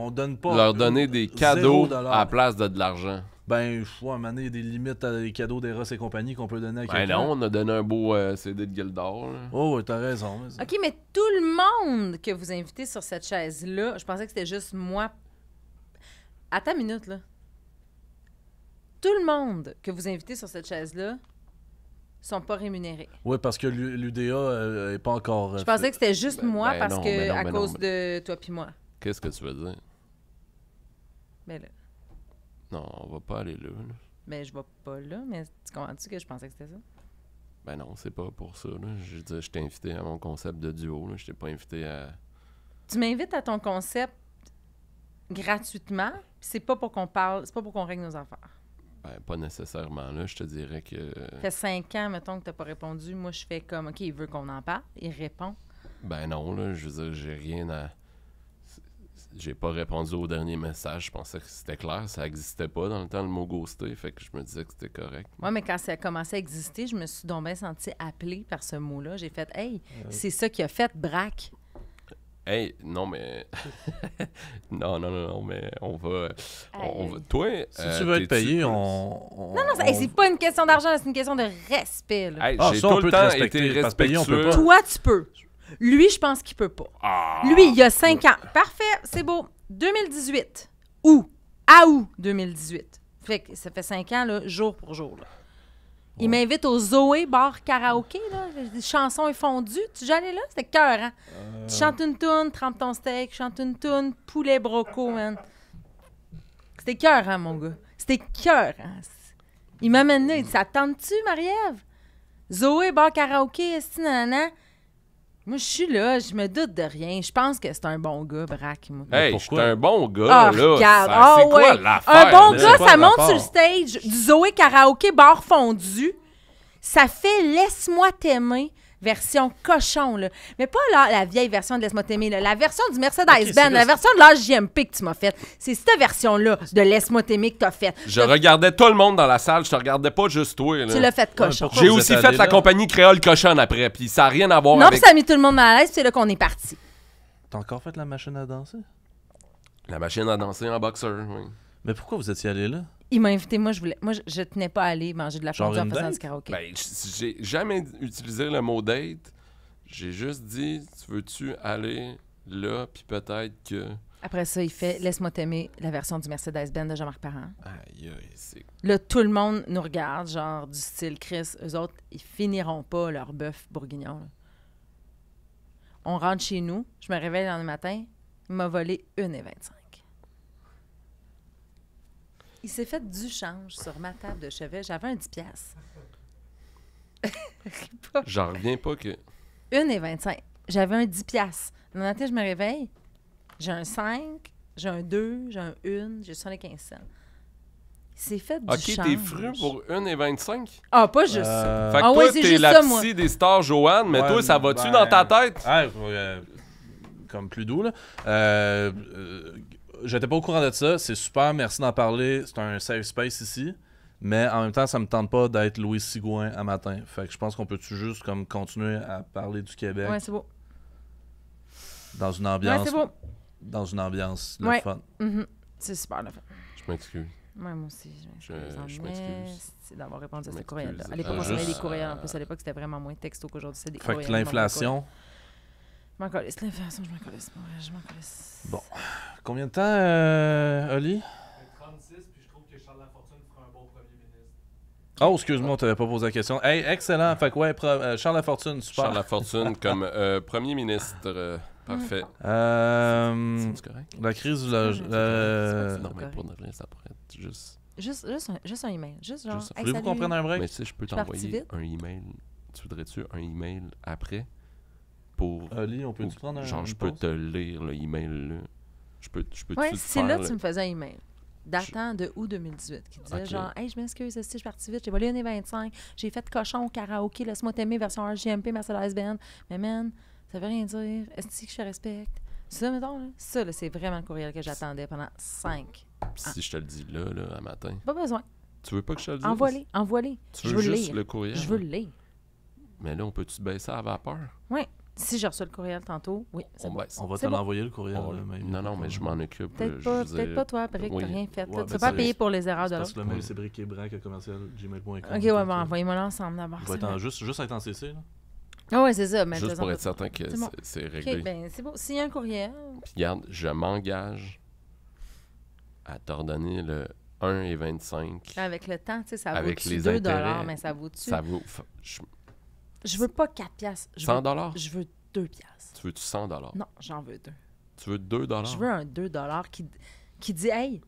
leur donner des cadeaux à la place de de l'argent? Ben, je vois, à des limites à des cadeaux des Ross et compagnie qu'on peut donner à ben quelqu'un. Ben non, on a donné un
beau euh, CD de Gildor. Oh, t'as raison.
ok, mais tout le monde que vous invitez sur cette chaise-là, je pensais que c'était juste moi à ta minute, là. Tout le monde que vous invitez sur cette chaise-là sont pas rémunérés.
Oui, parce que l'UDA n'est euh, pas encore. Euh, je pensais que c'était juste ben moi ben parce que ben à cause
de toi puis moi.
Qu'est-ce que tu veux dire?
Mais là.
Non, on va pas aller là.
Mais je vais pas là, mais tu comprends-tu que je pensais que c'était ça?
Ben non, c'est pas pour ça. Je t'ai invité à mon concept de duo. Là. Je t'ai pas invité à.
Tu m'invites à ton concept gratuitement. C'est pas pour qu'on parle, c'est pas pour qu'on règle nos affaires.
Ben, pas nécessairement. Là, je te dirais que. Ça fait
cinq ans, mettons, que t'as pas répondu. Moi, je fais comme, OK, il veut qu'on en parle. Il répond.
Ben non, là, je veux dire, j'ai rien à. J'ai pas répondu au dernier message. Je pensais que c'était clair. Ça existait pas dans le temps, le mot ghosté. Fait que je me disais que c'était correct.
Moi mais quand ça a commencé à exister, je me suis donc bien sentie appelée par ce mot-là. J'ai fait, hey, c'est ça qui a fait braque.
Hey, non, mais. non, non, non, non, mais on va. On, va... Toi. Euh, si tu veux être payé,
on... Non, non, c'est
pas une question d'argent, c'est une question de respect. Là. ah, j'ai tout le temps été respectueux. Toi, tu peux. Lui, je pense qu'il peut pas. Ah. Lui, il y a 5 ans. Parfait, c'est beau. 2018. Où? À août 2018. Fait que ça fait 5 ans, là, jour pour jour. Là. Il m'invite au Zoé Bar Karaoké, là. chanson chansons effondues. Tu j'allais là? C'était cœur, hein? Euh, tu chantes une toune, trempe ton steak, chante une toune, poulet broco, man. C'était cœur, hein, mon gars? C'était cœur, hein? Il m'amène là, il dit Ça tente-tu, Marie-Ève? Zoé Bar Karaoké, est nanana? Moi, je suis là, je me doute de rien. Je pense que c'est un bon gars, Braque. Hey,
c'est un bon gars, ah, là. Regarde. Ah, quoi, ouais. Un bon gars, ça monte sur le
stage du Zoé Karaoké Bar Fondu. Ça fait Laisse-moi t'aimer version cochon, là. Mais pas la vieille version de laisse la version du Mercedes-Benz, la version de JMP que tu m'as faite. C'est cette version-là de Laisse-moi t'aimer que t'as faite.
Je regardais tout le monde dans la salle, je te regardais pas juste toi. Tu l'as fait cochon. J'ai aussi fait la compagnie créole cochon après, puis ça n'a rien à voir avec... Non, ça
a mis tout le monde à l'aise, c'est là qu'on est parti. T'as encore fait la machine à danser?
La machine à danser en boxeur, oui. Mais pourquoi vous étiez allé là?
Il m'a invité, moi je voulais, moi je, tenais pas à aller manger de la fondue en faisant du karaoké. Ben,
j'ai jamais utilisé le mot date. J'ai juste dit, tu veux-tu aller là, puis peut-être que.
Après ça, il fait Laisse-moi t'aimer la version du Mercedes-Benz de Jean-Marc Parent. Aïe, Là, tout le monde nous regarde, genre du style Chris. Eux autres, ils finiront pas leur bœuf bourguignon. On rentre chez nous, je me réveille le lendemain matin, il m'a volé une vingt-cinq. Il s'est fait du change sur ma table de chevet. J'avais un 10 piastres.
J'en reviens pas que...
Une et 25. J'avais un 10 pièces Le matin, je me réveille, j'ai un 5, j'ai un 2, j'ai un 1, j'ai 15 cents. C'est fait du change. OK, tes fruits
pour une et 25? Ah, pas juste euh, Fait que ah, toi, ouais, t'es la psy des
stars, Joanne, mais toi, ça va-tu ben, dans ta tête? Ah, comme plus doux, là. Euh, euh j'étais pas au courant de ça. C'est super, merci d'en parler. C'est un safe space ici. Mais en même temps, ça me tente pas d'être Louis Sigouin à matin. Fait que je pense qu'on peut juste comme continuer à parler du Québec. Ouais, c'est beau. Dans une ambiance. Ouais, c'est beau. Dans une ambiance le ouais.
Mm-hmm. C'est super le fun. Je m'excuse. Ouais, moi aussi, je, m'excuse. C'est d'avoir répondu à ce courriel-là. À l'époque, on les euh, des courriels. En plus, à l'époque, c'était vraiment moins texto qu'aujourd'hui. C'est des Fait que l'inflation, je m'en colisse. De toute façon, je m'en colisse. je
m'en Bon. Combien de temps, euh, Oli 36, puis je trouve que Charles Lafortune fera un bon premier ministre. Oh, excuse-moi, t'avait pas posé la question. Hey, excellent. Fait que ouais, euh, Charles Lafortune, super. Charles Lafortune comme euh, premier ministre. parfait. C'est correct? la crise du logement. non, mais pour ne rien ça pourrait être juste.
Juste, juste, un, juste un email. Juste genre. Juste- Voulez-vous qu'on prenne un break? Mais si je peux t'envoyer
un email, tu voudrais-tu un email après? pour. Ali, on peut prendre Genre, je peux te lire le là. Je peux, je peux ouais, c'est là que tu me
faisais un email datant de août 2018 qui disait genre hey je m'excuse si je suis parti vite j'ai volé une 25 e j'ai fait cochon au karaoké laisse-moi t'aimer version RGMP Mercedes Benz mais man ça veut rien dire est-ce que je te respecte ça mettons là, ça c'est vraiment le courriel que j'attendais pendant 5
si je te le dis là là à matin pas besoin tu veux pas que je te le dise envoie le envoie le tu veux, je veux juste le courriel je veux le lire mais là on peut-tu baisser à vapeur
ouais si j'ai reçu le courriel tantôt, oui, On va te l'envoyer
le courriel. Euh, non, non, mais je m'en occupe. Peut-être pas, toi, Brick, n'as rien fait. tu ne pas payer pour les erreurs de l'autre. Parce que le mail, c'est gmail.com. OK, ouais, bon, envoyez-moi
l'ensemble d'abord.
Juste, juste être en CC,
Ah ouais, c'est ça. Juste pour être certain que c'est réglé. OK, ben c'est bon. S'il y a un courriel... Puis
regarde, je m'engage à t'ordonner le 1 et 25. Avec le temps, tu sais, ça vaut 2 mais ça vaut-tu? Ça vaut...
Je veux pas 4 piastres. Je 100 dollars? Je veux 2
piastres. Tu veux 100 Non, j'en veux 2. Tu veux 2 Je veux
un 2 qui, dit « Hey,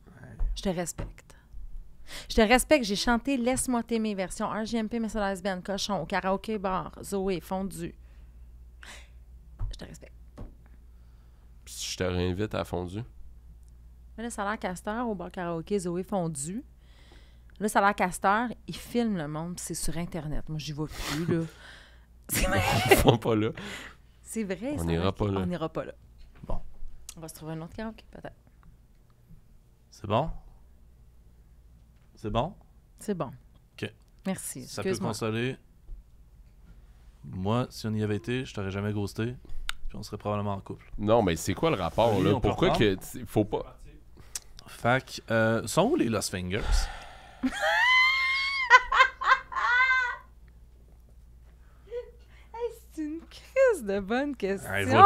je te respecte. Je te respecte, j'ai chanté « Laisse-moi t'aimer » version RGMP, Message Lesbienne, Cochon, au karaoké Bar, Zoé, Fondue. Je te respecte.
je te réinvite à fondu.
Mais là, ça a casteur au bar karaoké, Zoé fondu. Là, ça a l'air casteur, il filme le monde, c'est sur Internet. Moi, j'y vois plus, là. C'est vrai.
on pas là.
C'est vrai. On n'ira pas là. On n'ira pas là. Bon. On va se trouver un autre karaoké, peut-être.
C'est bon? C'est bon?
C'est bon. OK. Merci. Ça peut
consoler. Moi, si on y avait été, je t'aurais jamais ghosté. Puis on serait probablement en couple. Non, mais c'est quoi le rapport, là? Pourquoi que. Faut pas. Fac, euh, sont où les Lost Fingers?
de bonnes ah, questions.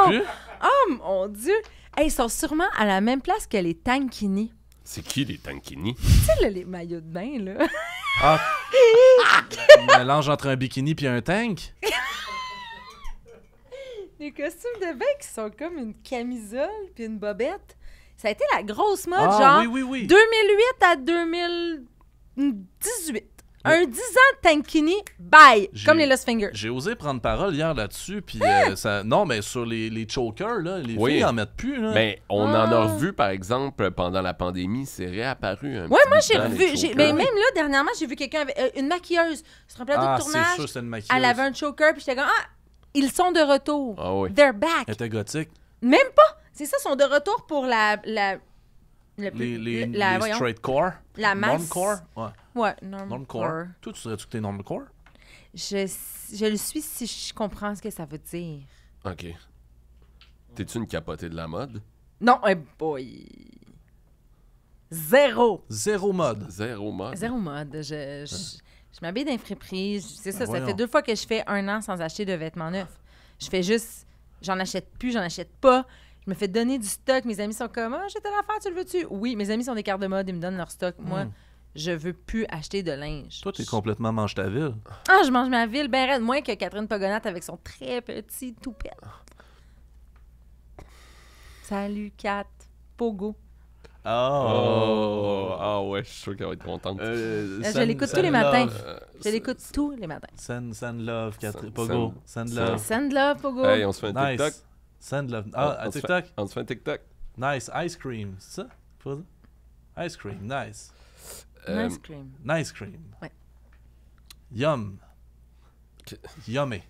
Oh mon Dieu! ils sont sûrement à la même place que les tankini.
C'est qui les tankini? Tu
sais, les maillots de bain, là.
Ah! un mélange entre un bikini puis un tank?
les costumes de bain qui sont comme une camisole puis une bobette. Ça a été la grosse mode, ah, genre 2008 à 2018. Un 10 ans de tankini, bye! Comme les Lost Fingers. J'ai
osé prendre parole hier là-dessus, puis hein? euh, ça... Non, mais sur les, les chokers, là, les filles en mettent plus, là.
Ben, on en a ah. revu,
par exemple, pendant la pandémie, c'est réapparu un
Ouais, moi j'ai revu.
j'ai- Mais ben, même là, dernièrement, j'ai vu quelqu'un avec euh, une maquilleuse sur un plateau ah, de tournage. sûr, c'est une maquilleuse. Elle avait un choker, puis j'étais comme Ah, ils sont de retour. Ah oui. They're back. Elle était gothique. Même pas. C'est ça, ils sont de retour pour la plus,
les, les, la, straight core. La masse. core. Ouais.
ouais norm Core.
Toi, tu serais-tu que t'es core.
Je, je le suis si je comprends ce que ça veut dire.
OK. T'es-tu une capotée de la mode?
Non, hey eh, boy. Zéro. Zéro mode. Zéro mode. Zéro mode. Je, je, hein. je m'habille d'un C'est ça, ça fait deux fois que je fais un an sans acheter de vêtements neufs. Je fais juste, j'en achète plus, j'en achète pas. Je me fais donner du stock. Mes amis sont comme, ah, j'ai telle tu le veux-tu? Oui, mes amis sont des cartes de mode, ils me donnent leur stock. Moi, hmm. je veux plus acheter de linge. Toi, tu es
complètement mange ta ville.
Ah, je mange ma ville, ben moins que Catherine Pogonat avec son très petit toupet. Salut, Kat. Pogo.
Ah. Oh. Ah ouais, je suis sûr qu'elle va être
contente. Euh, euh, euh, je l'écoute tous les matins.
je l'écoute tous les matins.
Send, love, Catherine. Pogo. Send, love. Send love, Pogo. Hey, on se fait un TikTok. Send Love. Ah, à TikTok. Fait, on se fait un TikTok. Nice. Ice cream, c'est ça? Pour Ice cream, nice.
Euh, nice cream. Nice cream. Ouais.
Yum. Okay. Yummy.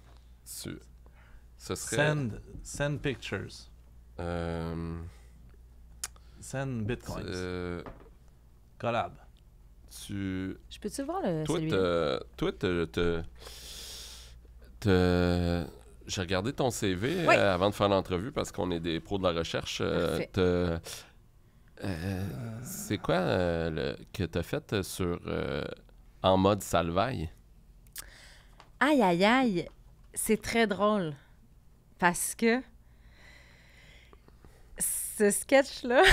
ce serait... Send, send pictures. Euh... Send bitcoins. Euh... Collab. Tu...
Je peux-tu voir le... Toi, celui...
toi, te...
te... J'ai regardé ton CV euh, avant de faire l'entrevue parce qu'on est des pros de la recherche. Euh, euh, c'est quoi que tu as fait sur En mode salvaille?
Aïe, aïe, aïe. C'est très drôle parce que ce sketch-là.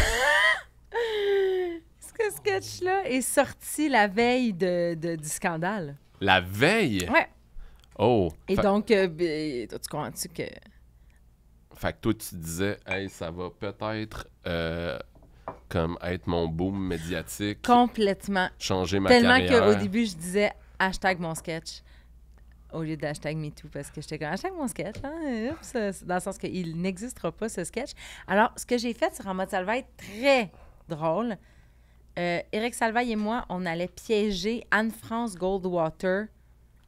ce sketch-là est sorti la veille de, du scandale.
La veille? Ouais. Oh! Et donc,
euh, ben, tu comprends-tu que.
Fait que toi, tu disais, hey, ça va peut-être euh, comme être mon boom médiatique.
Complètement. Changer ma Tellement Tellement qu'au début, je disais hashtag mon sketch au lieu me too » parce que j'étais comme hashtag mon sketch, hein, euh, dans le sens qu'il n'existera pas ce sketch. Alors, ce que j'ai fait c'est En mode Salva très drôle. Eric Salvaille et moi, on allait piéger Anne-France Goldwater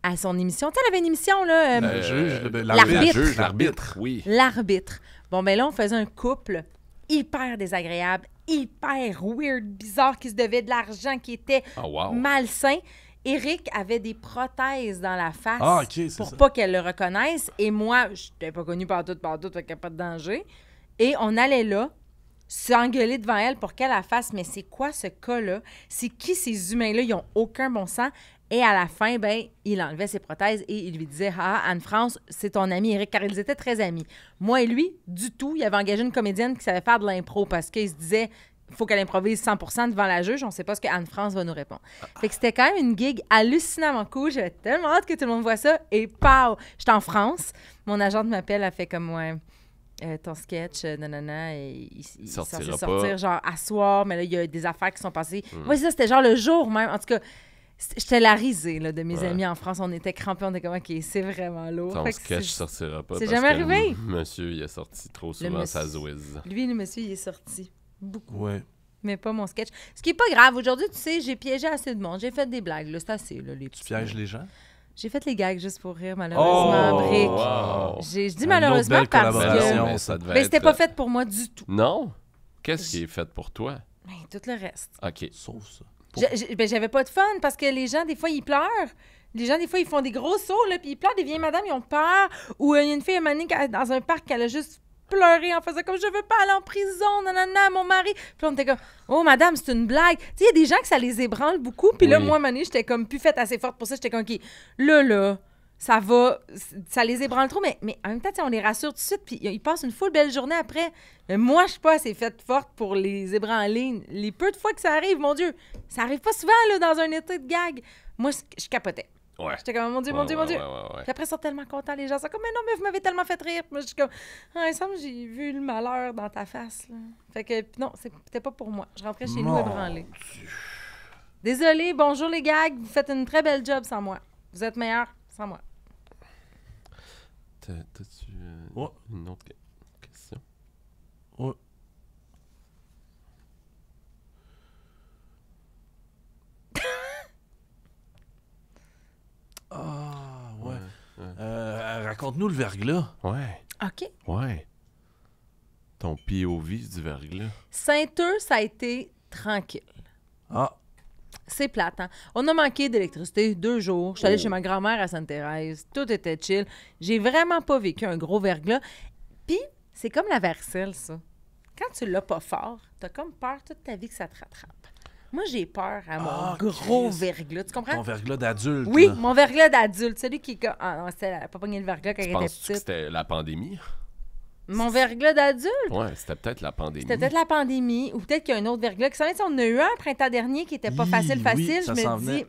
à son émission. Tu elle avait une émission, là. Euh, juge, l'arbitre. L'arbitre, oui. L'arbitre. Bon, ben là, on faisait un couple hyper désagréable, hyper weird, bizarre, qui se devait de l'argent, qui était ah, malsain. Eric avait des prothèses dans la face ah, pour pas qu'elle le reconnaisse. Et moi, je n'étais pas connue partout, partout, donc il n'y a pas de danger. Et on allait là, s'engueuler devant elle pour qu'elle la fasse. Mais c'est quoi ce cas-là? C'est qui ces humains-là? Ils n'ont aucun bon sens. Et à la fin, ben, il enlevait ses prothèses et il lui disait Ah, Anne-France, c'est ton ami Eric, car ils étaient très amis. Moi et lui, du tout, il avait engagé une comédienne qui savait faire de l'impro parce qu'il se disait faut qu'elle improvise 100 devant la juge. On ne sait pas ce que Anne-France va nous répondre. Ah. Fait que c'était quand même une gig hallucinamment cool. J'avais tellement hâte que tout le monde voit ça. Et pao J'étais en France. Mon agente m'appelle, elle fait comme ouais. Euh, ton sketch, euh, nanana, et il, sortir, genre à soir, mais là, il y a des affaires qui sont passées. Moi, hmm. c'était genre le jour même. En tout cas, J'étais la risée là, de mes amis en France. On était crampés, on était comme, OK, c'est vraiment lourd. Ton sketch sortira pas. C'est jamais arrivé.
Monsieur, il est sorti trop souvent ça sa
Lui, le monsieur, il est sorti beaucoup. Mais pas mon sketch. Ce qui est pas grave. Aujourd'hui, tu sais, j'ai piégé assez de monde. J'ai fait des blagues. C'est assez, là, les Tu pièges les gens? J'ai fait les gags juste pour rire, malheureusement. Oh, je dis malheureusement parce que. Mais c'était pas euh, fait pour moi du tout.
Non. Qu'est-ce qui est fait pour toi?
Ben, tout le reste.
OK. Sauf ça.
Ben, j'avais pas de fun parce que les gens, des fois, ils pleurent. Les gens, des fois, ils font des gros sauts, là, puis ils pleurent, des vieilles madames, ils ont peur. Ou euh, il y a une fille, à dans un parc, qu'elle a juste pleuré en faisant comme je veux pas aller en prison, nanana, mon mari. Puis on était comme, oh madame, c'est une blague. Tu sais, il y a des gens que ça les ébranle beaucoup. Puis là, moi, Mané, j'étais comme plus faite assez forte pour ça. J'étais comme, OK, là, là, ça va, ça les ébranle trop, mais, en même temps, on les rassure tout de suite, puis ils passent une foule belle journée après. Mais moi, je sais pas c'est faite forte pour les ébranler. Les peu de fois que ça arrive, mon Dieu, ça arrive pas souvent, là, dans un état de gag. Moi, je capotais. Ouais. J'étais comme, mon Dieu, mon Dieu, mon Dieu. Puis après, ils sont tellement contents, les gens sont comme, mais non, mais vous m'avez tellement fait rire. Moi, je suis comme, ah, il semble j'ai vu le malheur dans ta face. Là. Fait que, non, c'était pas pour moi. Je rentrais chez nous ébranlée. Désolée, bonjour les gags, vous faites une très belle job sans moi. Vous êtes meilleurs sans moi.
T'as-tu euh, une autre question? Ouais.
Ah, ouais. Euh, raconte-nous le verglas. Ouais. OK. Ouais. Ton pied au POV du verglas.
sainte eux ça a été tranquille. Ah. C'est plate. Hein. On a manqué d'électricité deux jours. Je suis allée oh. chez ma grand-mère à Sainte-Thérèse. Tout était chill. J'ai vraiment pas vécu un gros verglas. Puis, c'est comme la vercelle, ça. Quand tu l'as pas fort, t'as comme peur toute ta vie que ça te rattrape. Moi, j'ai peur à mon ah, gros verglas. Tu comprends? Mon verglas
d'adulte. Oui, mon
verglas d'adulte. Celui qui. Ah non, c'était pas pogné le verglas quand il était petit.
C'était la pandémie?
Mon verglas d'adulte?
Ouais, c'était peut-être la pandémie. C'était peut-être
la pandémie, ou peut-être qu'il y a un autre verglas. Qui on a eu un printemps dernier qui n'était pas facile, facile. je me dis.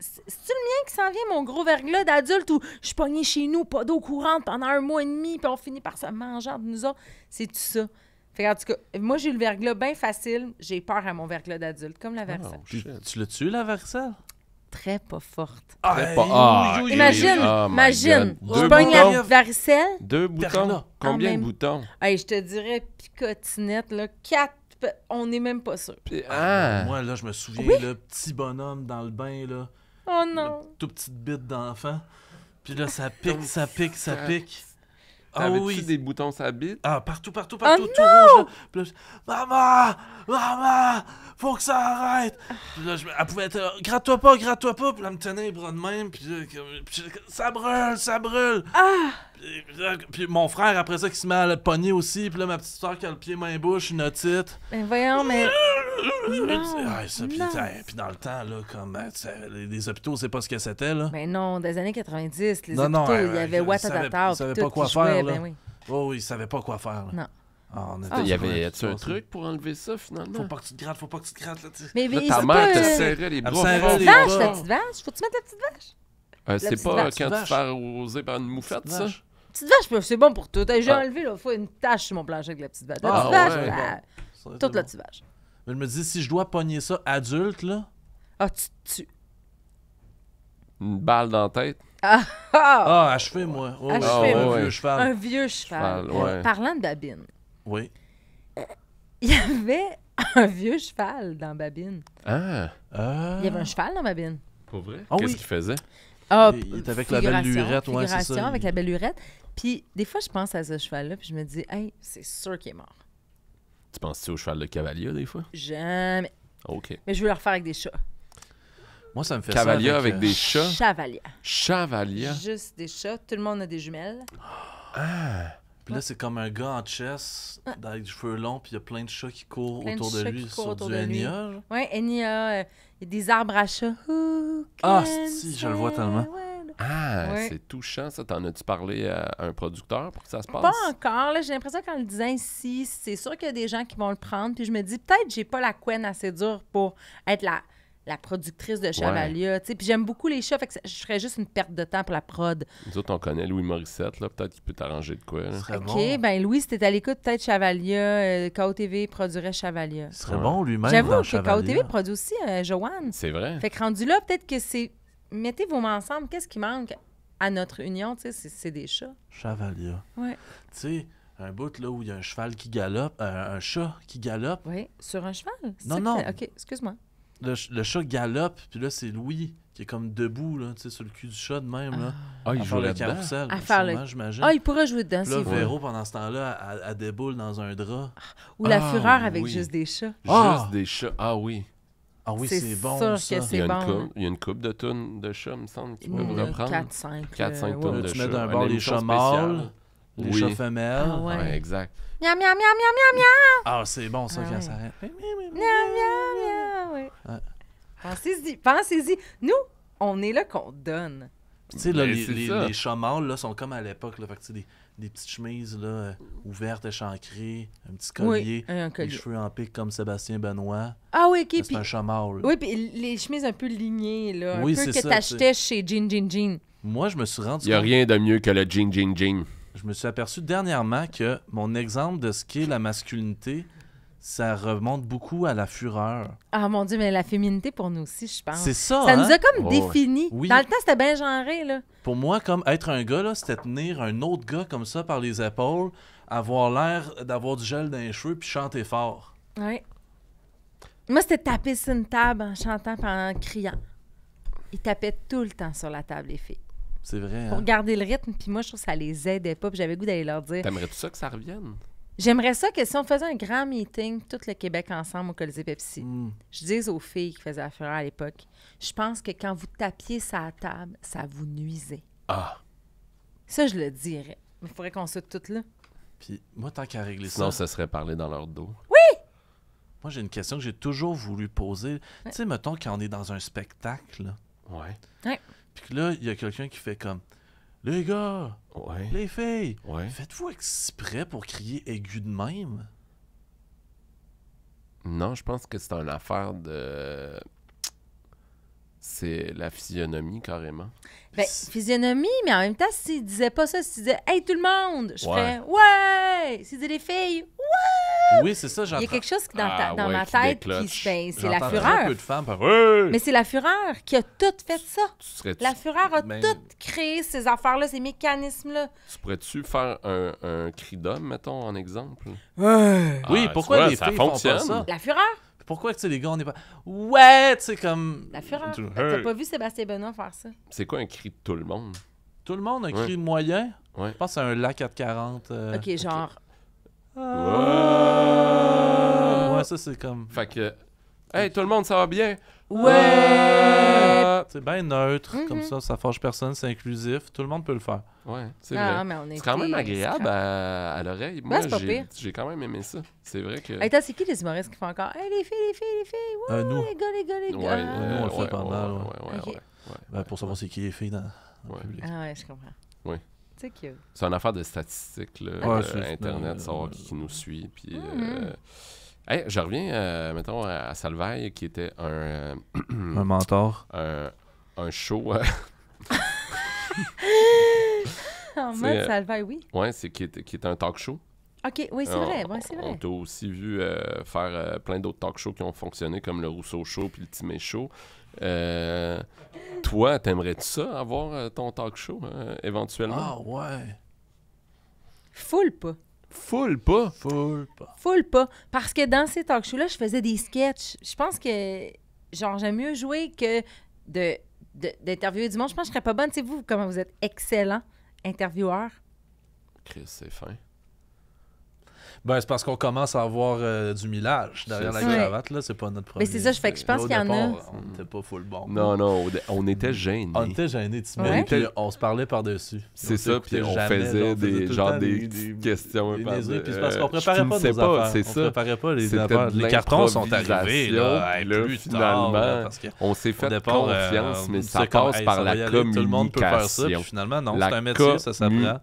C'est-tu le mien qui s'en vient, mon gros verglas d'adulte, où je suis chez nous, pas d'eau courante pendant un mois et demi, puis on finit par se manger entre nous autres? C'est tout ça. Fait en tout cas, moi, j'ai eu le verglas bien facile. J'ai peur à mon verglas d'adulte, comme la oh, Versa. tu l'as tué, la Versa? très pas forte. Imagine, imagine. Deux Je pogne la varicelle. Deux boutons. Combien de boutons? Hey, je te dirais picotinette, là, quatre. On n'est même pas sûr.
Ah, ah. Moi, là, je me souviens, le petit bonhomme dans le bain, là. Oh non. Tout petite bite d'enfant. Puis là, ça pique, ça pique, ça pique. T'avais-tu ah oui. des boutons ça Ah, partout, partout, ah partout, tout rouge. Là. maman, maman, faut que ça arrête. Puis là, je, elle pouvait être, euh, gratte-toi pas, gratte-toi pas. Puis là, elle me tenait les bras de même. Puis, là, puis ça brûle, ça brûle. Ah! Puis mon frère, après ça, qui se met à le pogner aussi. Puis là, ma petite soeur qui a le pied main-bouche, une otite.
Mais ben voyons, mais. Non, ah, ça, puis,
dans le temps, là, comme hein, les, les hôpitaux, c'est pas ce que c'était, là.
Mais ben non, des années 90, les hôpitaux, il y avait Watatata. Ben oh, ils savaient pas quoi faire, là.
Oh, ils savaient pas quoi faire, Non. Ah, ah. il y avait un truc
pour enlever ça finalement. Faut pas que tu te grattes, faut pas que tu te grattes là. Mais, mais là, ta mère te serrait
les bras. vache, la petite vache, faut tu mettre la petite vache. c'est pas quand tu te fais
arroser par une moufette ça
petite vache, c'est bon pour tout. J'ai ah. enlevé, là, faut une tache sur mon plancher avec la petite vache. Ah, la petite vache, toute la petite vache.
Mais je me dis, si je dois pogner ça adulte, là, Ah, tu
te Une
balle dans la tête. Ah, ah, achevez-moi. Ah, un vieux cheval. un vieux cheval. Euh, parlant de Babine, Oui.
Euh, il y avait un vieux cheval dans Babine.
Ah, Ah. Il y avait un
cheval dans Babine. pour vrai? Qu'est-ce qu'il faisait? Il- était avec la belle lurette, ouais, c'est ça, avec la belle lurette. Puis des fois, je pense à ce cheval-là, puis je me dis, hey, c'est sûr qu'il est mort.
Tu penses-tu au cheval de cavalier des fois?
Jamais. OK. Mais je veux le refaire avec des chats.
Moi, ça
me fait Cavalier ça avec, avec euh, des chats.
Chavalia.
Chavalia.
Juste des chats. Tout le monde a des jumelles.
Ah. Puis là, c'est comme un gars en chess avec ah. des cheveux longs, puis il y a plein de chats qui courent autour de, lui sur du Enya.
Oui, Enya. Euh, il y a des arbres à chats. ah, si, je le vois tellement.
Ah, c'est touchant ça. T'en as-tu parlé à un producteur pour que ça se passe? Pas
encore. J'ai l'impression qu'en le disant ici, c'est sûr qu'il y a des gens qui vont le prendre. Puis je me dis, peut-être que j'ai pas la couenne assez dure pour être la, productrice de Chevalier. Puis j'aime beaucoup les chats, fait que je ferais juste une perte de temps pour la prod.
Nous autres, on connaît Louis Morissette, là. Peut-être qu'il peut t'arranger de quoi. OK,
ben Louis, c'était à l'écoute, peut-être Chevalier, euh, KOTV produirait Chevalier. Ce serait bon lui-même. J'avoue que KOTV produit aussi euh, Joanne. C'est vrai. Fait que rendu là, peut-être que c'est mettez vos mains ensemble. Qu'est-ce qui manque à notre union? Tu sais, c'est des chats.
Chevalier. Ouais. Tu sais, un bout là où il y a un cheval qui galope, euh, un chat qui galope. Oui,
sur un cheval? Non, non. OK, excuse-moi.
Le, chat galope, puis là, c'est Louis qui est comme debout, là, tu sais, sur le cul du chat de même, ah. ah, il joue le carousel. À Ah, il pourrait jouer dedans, Là, Véro, pendant ce temps-là, à déboule dans un drap. Ah, ou la ah, fureur avec juste des chats.
Juste
des chats, ah oui. Ah oui, c'est bon.
Ça. il, y a Une coupe, hein.
il y a une coupe de tonnes de chats, il me semble, qui vous reprendre. 4-5. 4-5 tonnes de chats. Tu mets d'un bord les chats mâles,
les chats femelles. Ah exact.
Miam, miam, miam, miam, miam, Ah,
c'est bon ça quand ça arrête. Miam,
miam, miam, oui. Pensez-y, pensez-y. Nous, on est là qu'on donne. Tu sais, ben, les, les,
chats mâles là, sont comme à l'époque. Fait que tu sais, des petites chemises là, euh, ouvertes, échancrées, un petit collier, les cheveux en pique comme Sébastien Benoît.
Ah oui, OK. C'est un chamard. Oui, puis les chemises un peu lignées, là, un peu que t'achetais chez Jean Jean Jean.
Moi, je me suis rendu Il n'y a rien de mieux que le Jean Jean Jean. Je me suis aperçu dernièrement que mon exemple de ce qu'est la masculinité ça remonte beaucoup à la fureur.
Ah mon Dieu, mais la féminité pour nous aussi, je pense. C'est ça. Ça nous a hein? comme oh, défini. Dans le temps, c'était bien genré. Là.
Pour moi, comme être un gars, c'était tenir un autre gars comme ça par les épaules, avoir l'air d'avoir du gel dans les cheveux, puis chanter fort.
Oui. Moi, c'était taper sur une table en chantant et en criant. Ils tapaient tout le temps sur la table, les filles. C'est vrai. Pour hein? garder le rythme, puis moi, je trouve que ça les aidait pas, puis j'avais goût d'aller leur dire. T'aimerais tout
ça que ça revienne?
J'aimerais ça que si on faisait un grand meeting, tout le Québec ensemble au Colisée Pepsi, hmm. je dis aux filles qui faisaient affaire à l'époque, je pense que quand vous tapiez ça à table, ça vous nuisait. Ah! Ça, je le dirais. Mais il faudrait qu'on soit toutes là.
Puis moi, tant qu'à régler ça. Sinon, ça serait parler dans leur dos. Oui! Moi, j'ai une question que j'ai toujours voulu poser. Tu sais, mettons, quand on est dans un spectacle, là, ouais. Puis là, il y a quelqu'un qui fait comme. Les gars! Les filles! Faites-vous exprès pour crier aigu de même?
Non, je pense que c'est une affaire de c'est la physionomie carrément.
Ben, physionomie, mais en même temps, s'il disait pas ça, s'il disait Hey tout le monde, je ouais. ferais Ouais! S'il disait les filles,
Ouais! Oui, c'est ça,
j'entends. Il y a quelque chose dans, ah, dans ma tête qui se C'est la
fureur. Mais c'est
la fureur qui a tout fait ça. la fureur a ben tout créé ces affaires-là, ces mécanismes-là.
Tu pourrais-tu faire un, cri d'homme, mettons, en exemple? oui, ah, pourquoi
ça
fonctionne? La fureur? Pourquoi que les gars, on n'est pas. Ouais, tu sais, comme.
La fureur. T'as pas vu Sébastien Benoît faire ça?
C'est quoi un cri de tout le monde? Tout le monde, un cri moyen? Ouais. Je pense à un La 440. Ok, genre. Ah! Ouais, ça, c'est comme. Fait que. Hey, tout le monde, ça va bien? Ouais! C'est bien neutre, comme mm-hmm. ça, ça fâche personne, c'est inclusif, tout le monde peut le faire. Ouais, c'est ah, C'est
quand même agréable
à, l'oreille. Ben, Moi, ouais, j'ai quand même aimé ça. C'est vrai que. Attends,
c'est qui les humoristes qui font encore les filles, les filles, les filles, euh, nous. les gars, les gars, les gars. Ouais, euh, nous, on le fait pas mal. Okay.
Ben, pour savoir c'est qui les filles dans le public.
Ah, ouais, je comprends. Oui. C'est cute.
C'est une affaire de statistiques, là, euh, Internet, savoir qui, nous suit. Puis. Mm-hmm je reviens, euh, mettons, à Salvaille, qui était un. Euh, un mentor. un, show. Euh,
en oui.
ouais, c'est qui est, un talk show. OK, oui, c'est vrai. On t'a aussi vu faire plein d'autres talk shows qui ont fonctionné, comme le Rousseau Show puis le Timé Show. toi, t'aimerais-tu ça, avoir ton talk show, éventuellement? Ah,
ouais. Full pas. Full pas. Full pas. Full pas. Parce que dans ces talk shows-là, je faisais des sketchs. Je pense que, genre, j'aime mieux jouer que de, d'interviewer du monde. Je pense que je serais pas bonne. Tu vous, comment vous êtes excellent intervieweur.
Chris, c'est fin. Ben, c'est parce qu'on commence à avoir euh, du millage derrière la cravate, là. C'est pas notre problème. Mais c'est ça, je fais que je pense qu'il y en a. On pas full bon. Non,
non, on était gênés. On était
gênés, tu sais, puis On se parlait par-dessus. C'est ça, puis on faisait des genre des, questions. Des, des puis parce qu'on préparait pas nos affaires. On préparait pas les affaires. Les cartons sont arrivés, là. Finalement, on s'est fait confiance, euh, mais ça passe par la communication. Tout le monde peut faire ça, puis finalement, non, c'est un métier, ça s'apprend.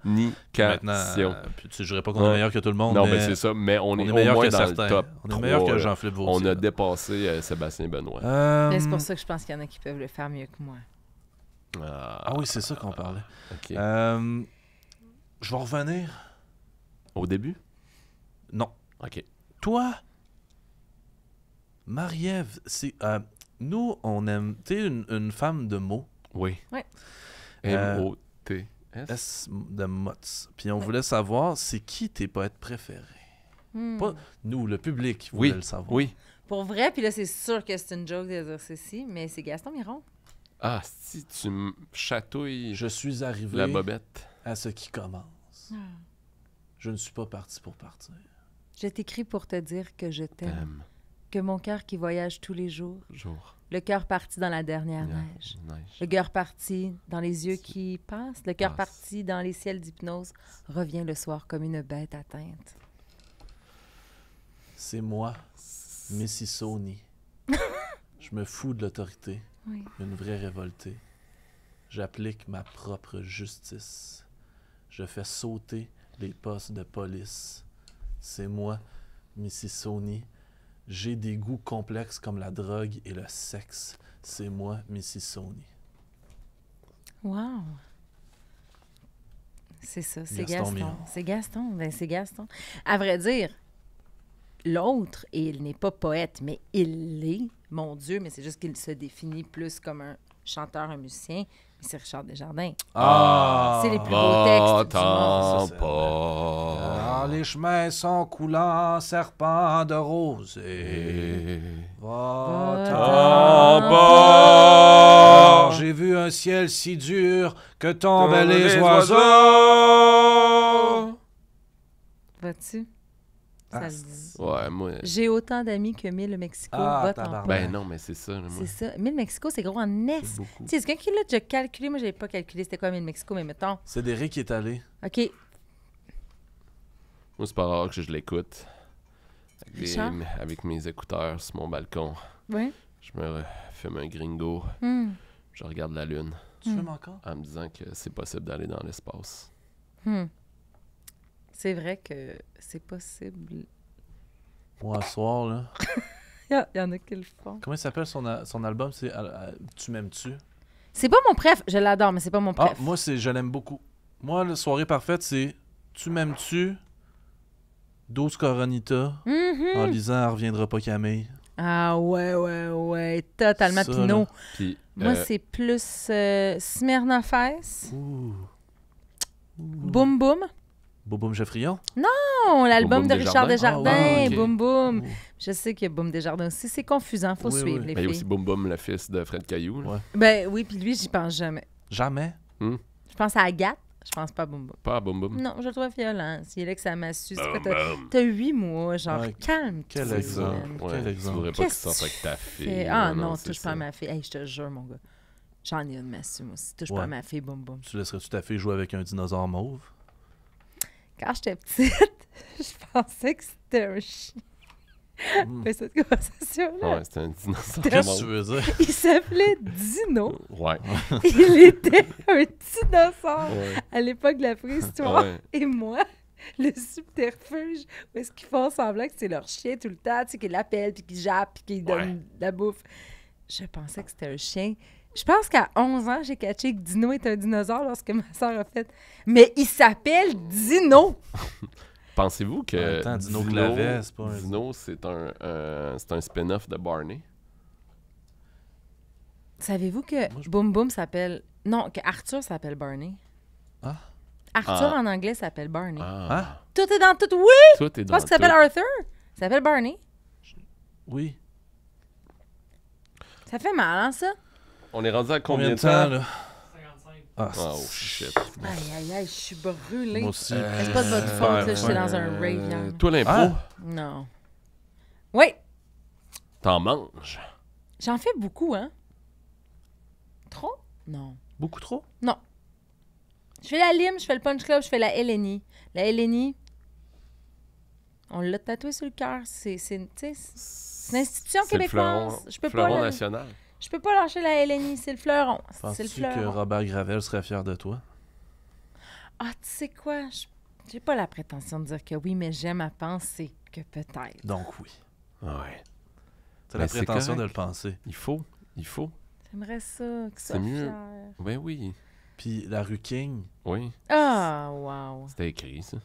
Maintenant, tu euh, ne pas qu'on est meilleur que tout le monde. Non, mais, c'est ça, mais on, est, meilleur que dans On est
meilleur que Jean-Philippe Vautier. On a dépassé euh, Sébastien Benoît.
c'est pour euh, ça que je pense qu'il y en a qui peuvent le faire mieux que moi.
Ah, ah oui, c'est ça qu'on parlait. je vais revenir. Au début Non. OK. Toi, Marie-Ève, c'est. nous, on aime. Tu es une, femme de mots. Oui. Oui. M-O-T. S. de Puis on voulait savoir, c'est qui tes poètes préférés? Hmm. Pas nous, le public voulait oui. le savoir. Oui.
Pour vrai, puis là, c'est sûr que c'est une joke de dire ceci, mais c'est Gaston Miron.
Ah, si tu me chatouilles. Je suis arrivé. La bobette. À ce qui commence. Ah. Je ne suis pas parti pour partir.
Je t'écris pour te dire que je t'aime. Que mon cœur qui voyage tous les jours. Jour. Le cœur parti dans la dernière neige. Le cœur parti dans les yeux qui passent. Le cœur parti dans les ciels d'hypnose revient le soir comme une bête atteinte. C'est
moi, Missy Sony. Je me fous de l'autorité. Une vraie révoltée. J'applique ma propre justice. Je fais sauter les postes de police. C'est moi, Missy Sony j'ai des goûts complexes comme la drogue et le sexe. C'est moi,
Missy Sony. Wow! C'est ça, c'est Gaston. C'est Gaston, ben c'est Gaston. À vrai dire, l'autre, il n'est pas poète, mais il l'est, mon Dieu, mais c'est juste qu'il se définit plus comme un chanteur, un musicien, mais c'est Richard Desjardins. Ah! ah c'est les plus beaux textes
du bah, monde. Pas. Dans
les chemins sont coulants, serpents de rosée. Va-t'en ah, bah! J'ai vu un ciel si dur que tombaient les, oiseaux.
oiseaux. Vas-tu? Ah, ça se dit. Ouais, moi. J'ai autant d'amis que 1000 Mexico ah, Ben non, mais c'est ça. C'est ça. 1000 Mexico, c'est gros en est. C'est quelqu'un qui l'a déjà calculé. Moi, je pas calculé c'était quoi 1000 Mexico, mais mettons.
C'est Derek qui est allé.
OK.
Moi, c'est pas rare que je l'écoute. Avec, avec, mes écouteurs sur mon balcon. Oui. Je me fume un gringo. Hmm. Je regarde la lune. Tu mm. encore? En me disant que c'est possible d'aller dans l'espace.
Mm. C'est vrai que c'est possible.
un soir, là.
Il y, en a qui le font.
Comment s'appelle son, album C'est euh, euh, Tu m'aimes-tu
C'est pas mon préf. Je l'adore, mais c'est pas mon ah, préf.
moi, c'est Je l'aime beaucoup. Moi, la soirée parfaite, c'est Tu m'aimes-tu Dos Coronita mhm. en lisant Elle reviendra pas Camille.
Ah ouais, ouais, ouais. Totalement moi, euh, c'est plus euh, Fess. Boum Boum.
Boum Boum Geoffrion? Non, l'album de Richard ah Desjardins, Boom
boom. Boum Boum. Je sais qu'il y a Boum Desjardins aussi. C'est confusant, il faut suivre les filles. Ben, il y a aussi
Boum Boum, le fils de Fred Caillou.
Ben oui, puis lui, j'y pense jamais.
Jamais? Hmm?
Je pense à Agathe. Je pense pas à Boum Boum. Pas à Boum Boum. Non, je le trouve violent. Il est là que ça m'assue. T'as huit mois, genre, calme Quel
exemple. quel exemple. Tu voudrais pas
que tu sortes avec ta fille. Ah non, touche pas à ma fille. je te jure, mon gars. J'en ai une, m'assume aussi. Touche pas à ma fille, Boum Boum.
Tu laisserais-tu ta fille jouer avec un dinosaure mauve?
quand j'étais petite, je pensais que c'était un chien. Hmm. Mais cette conversation-là. c'était un dinosaure. Qu'est-ce que tu veux dire? Il s'appelait Dino. Euh, ouais. Il était un dinosaure à l'époque de la préhistoire. Et moi, le subterfuge, où est-ce qu'ils font semblant que c'est leur chien tout le temps, tu sais, qu'ils l'appellent, puis qu'ils jappent, puis qu'ils donne de la bouffe. Je pensais que c'était un chien. Je pense qu'à 11 ans, j'ai catché que Dino est un dinosaure lorsque ma soeur a fait. Mais il s'appelle Dino!
Pensez-vous que. Attends, Dino, Dino c'est pas un. Dino, c'est un, euh, un spin-off de Barney.
Savez-vous que Boom Boom s'appelle. Non, que Arthur s'appelle Barney. Ah. Arthur ah. en anglais s'appelle Barney. Ah. ah, Tout est dans tout. Oui! Tout est Je pense qu'il s'appelle Arthur. Il s'appelle Barney. oui. Ça fait mal, hein, ça?
On est rendu à combien, de temps, là? Ah, oh shit.
Aïe aïe aïe, je suis brûlé. Moi aussi. C'est pas de votre euh, faute, j'étais dans un rave euh, Toi l'impro? Ah! Non. Oui.
T'en manges?
J'en fais beaucoup, hein? Trop? Non. Beaucoup trop? Non. Je fais la lime, je fais le punch club, je fais la LNI. La LNI, on l'a tatoué sur le cœur. C'est une institution québécoise. Je peux pas. national. Je peux pas lâcher la LNI, c'est le fleuron. Penses-tu que
Robert Gravel serait fier de toi?
Ah, tu sais quoi? J'ai pas la prétention de dire que oui, mais j'aime à penser que peut-être. Donc oui.
Ah ouais. as ben, la prétention de le penser. Il faut. Il faut.
J'aimerais ça, que ça C'est mieux.
Ben oui. Puis la rue King. Oui.
Ah, wow.
C'était écrit, ça.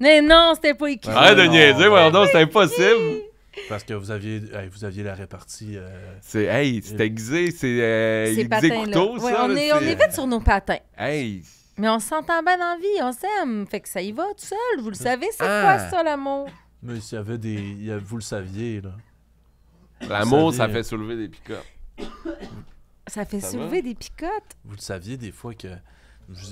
Mais non, c'était pas écrit. Ah,
de niaiser, non, ah, c'est impossible. Parce que vous aviez, vous aviez la répartie. Euh, c'est, hey, c'est aiguisé, c'est
On, est, on vite sur nos patins. Euh, Mais on s'entend bien en vie, on s'aime. Fait que ça y va tout seul. Vous le euh, savez, c'est quoi ah. ça, l'amour?
Mais s'il y avait des. Vous le saviez, là. L'amour, ça fait soulever des picotes. Ça fait soulever des picotes? Vous le saviez des fois que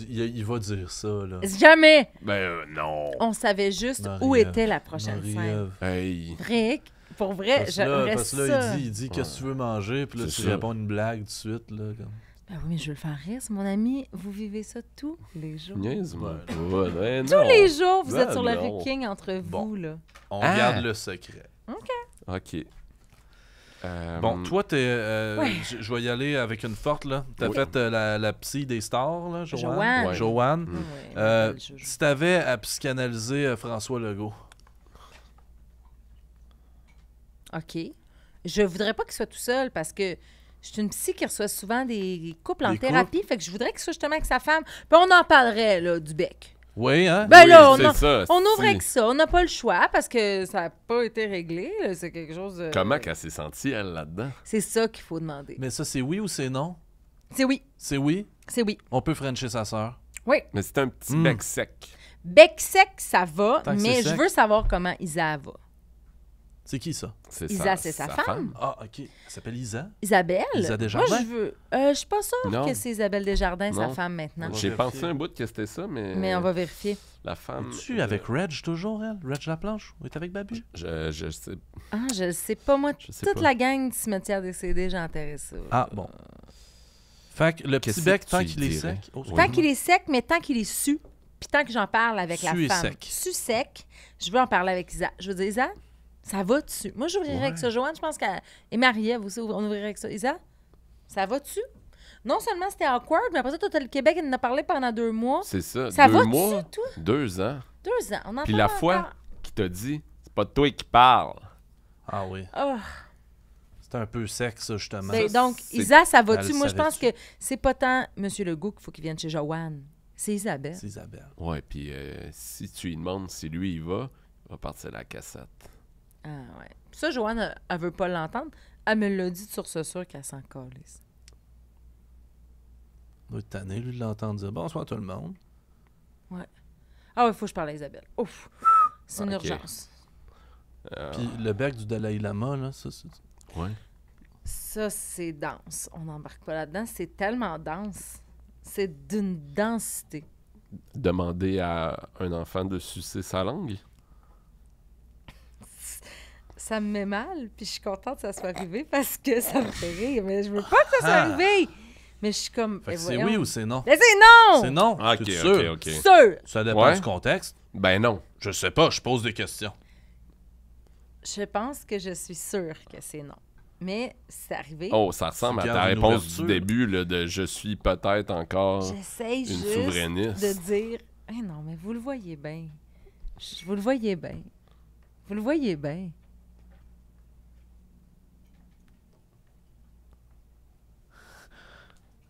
il, va dire ça, là. Jamais! Ben euh, non! On savait juste où était la prochaine scène. Hey.
Rick, pour vrai, je ça.
parce ça. là, il dit, il dit qu'est-ce que tu veux manger, puis là, tu réponds une blague tout de suite, là.
Comme... Ben oui, mais je veux le faire rire, mon ami. Vous vivez ça tous les jours. Yes, ben
tous les jours, vous êtes ben sur le King
entre vous, là. On
garde ah. le secret. OK. OK. Euh, bon, toi, euh, je vais y aller avec une forte. Là. T'as fait euh, la, psy des stars, là, Joanne. Ouais. Joanne. Mm. si à psychanalyser François Legault.
OK. Je voudrais pas qu'il soit tout seul parce que je suis une psy qui reçoit souvent des couples en thérapie. Fait que je voudrais qu'il soit justement avec sa femme. Puis on en parlerait, là, du bec.
Oui, hein? Ben là, on, ouvre avec
ça. On n'a pas le choix parce que ça n'a pas été réglé. C'est quelque chose. De... Comment
qu'elle s'est sentie, elle, là-dedans?
C'est ça qu'il faut demander.
Mais ça, c'est oui ou c'est non? C'est oui. C'est oui? C'est oui. On peut frencher sa sœur? Oui. Mais c'est un petit hmm. bec sec.
Bec sec, ça va, mais je veux savoir comment Isa va.
C'est qui ça? Isa, c'est sa, femme. Ah, OK. Elle s'appelle Isa? Isabelle? Isa Desjardins? Moi, je
veux. Euh, je suis pas sûre que c'est Isabelle Desjardins, sa femme, maintenant.
J'ai pensé un bout que c'était ça, mais. Mais on va vérifier. La femme. Tu es euh, avec Reg toujours, elle? Reg Laplanche? Ou est avec Babu?
Je, je sais.
Ah, je sais pas, moi, toute la gang du cimetière des CD, j'ai intéressé. ça. Ah,
bon. Fait que le petit bec, oh, tant qu'il est sec. Tant qu'il
est sec, mais tant qu'il est su, puis tant que j'en parle avec la femme. sec. Su sec, je veux en parler avec Isa. Je veux dire, Isa, ça va tu Moi, j'ouvrirais avec ça. Joanne, je pense qu'elle. Et Marie-Ève aussi, on ouvrirait avec ça. Isa, ça va tu Non seulement c'était awkward, mais après ça, tout le Québec, elle en a parlé pendant deux mois. C'est ça. Ça deux va mois,
Deux ans.
Deux ans. On Puis la
fois qui t'a dit, c'est pas toi qui parle.
Ah oui. Ah. C'est un peu sec, ça, justement. donc, Isa, ça va-tu? Moi, je pense
que c'est pas tant M. Legault qu'il faut qu'il vienne chez Joanne. C'est Isabelle. C'est Isabelle.
Ouais, puis
euh, si tu lui demandes si lui, il va, il va partir la cassette.
Ah ouais. Ça, Joanne, elle veut pas l'entendre. Elle me l'a dit sur ce sur qu'elle s'en colle.
On doit être tanné, lui, de l'entendre dire bonsoir tout le monde.
Ouais. Ah ouais, faut que je parle à Isabelle. Ouf! C'est une ah, urgence.
Euh. Puis le bec du Dalai Lama, là, ça, c'est. Ouais.
Ça, c'est dense. On n'embarque pas là-dedans. C'est tellement dense. C'est d'une densité.
Demander à
un enfant de sucer sa langue?
ça me met mal, puis je suis contente que ça soit arrivé parce que ça me fait rire. Mais je veux pas que ça soit ah! arrivé. Mais je suis comme. Eh c'est oui ou c'est non? Mais c'est non! C'est non. Ok, sûr? ok, Sûr! Ça dépend du
contexte. Ben non. Je sais pas, je pose des questions.
Je pense que je suis sûre que c'est non. Mais c'est arrivé. Oh, ça ressemble
à ta réponse du début là, de je suis peut-être encore. J'essaye une juste souverainiste. de
dire Eh non, mais vous le voyez bien. Vous le voyez bien. Vous le voyez bien.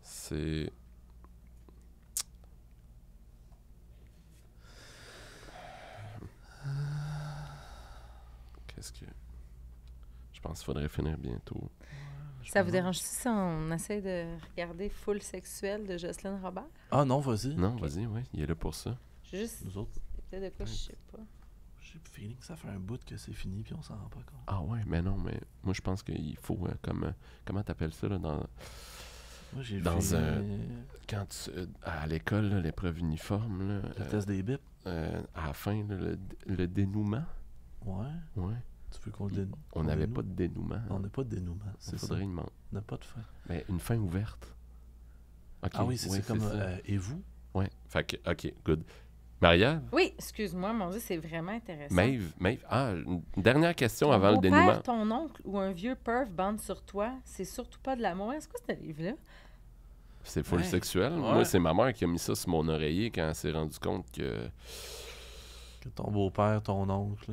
C'est. Qu'est-ce que. Je pense qu'il faudrait finir bientôt.
ça vous dérange si on essaie de regarder Full Sexuel de Jocelyne Robert?
Ah non, vas-y. Non, vas-y, oui. Il est là pour ça.
Juste. Peut-être sais pas.
J'ai le feeling que ça fait un bout que c'est fini puis on s'en rend pas compte. Ah
ouais, mais non, mais moi je pense qu'il faut euh, comme euh, comment t'appelles ça là, dans moi, j'ai dans euh, quand tu, à l'école l'épreuve uniforme là, le test des bips à la fin le, dénouement. Ouais. Ouais.
Tu veux qu'on le dénoue On n'avait pas de dénouement. On n'a pas de dénouement. C'est Il On n'a pas de fin.
Mais une fin ouverte. ok Ah oui, c'est, comme et vous Ouais. Fait que, ok, good. Maria?
Oui, excuse-moi, mon Dieu, c'est vraiment intéressant. Maeve,
Maeve, ah, une dernière question avant le dénouement.
ton oncle ou un vieux perf bande sur toi, c'est surtout pas de l'amour. Est-ce que ce livre-là? C'est full sexuel. Moi, c'est
ma mère qui a mis ça sur mon oreiller quand elle s'est rendue compte que.
Que ton beau-père, ton oncle.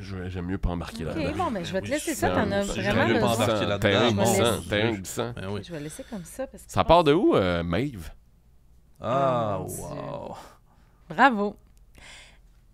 J'aime mieux pas embarquer okay, là-dedans. bon, mais ben, je vais te ben laisser ça. T'en as vraiment mieux pas embarquer
là-dedans. un glissant. Ben je
vais laisser comme ça. Parce que
ça part de où, euh, Maeve? Ah, oh, wow!
Bravo!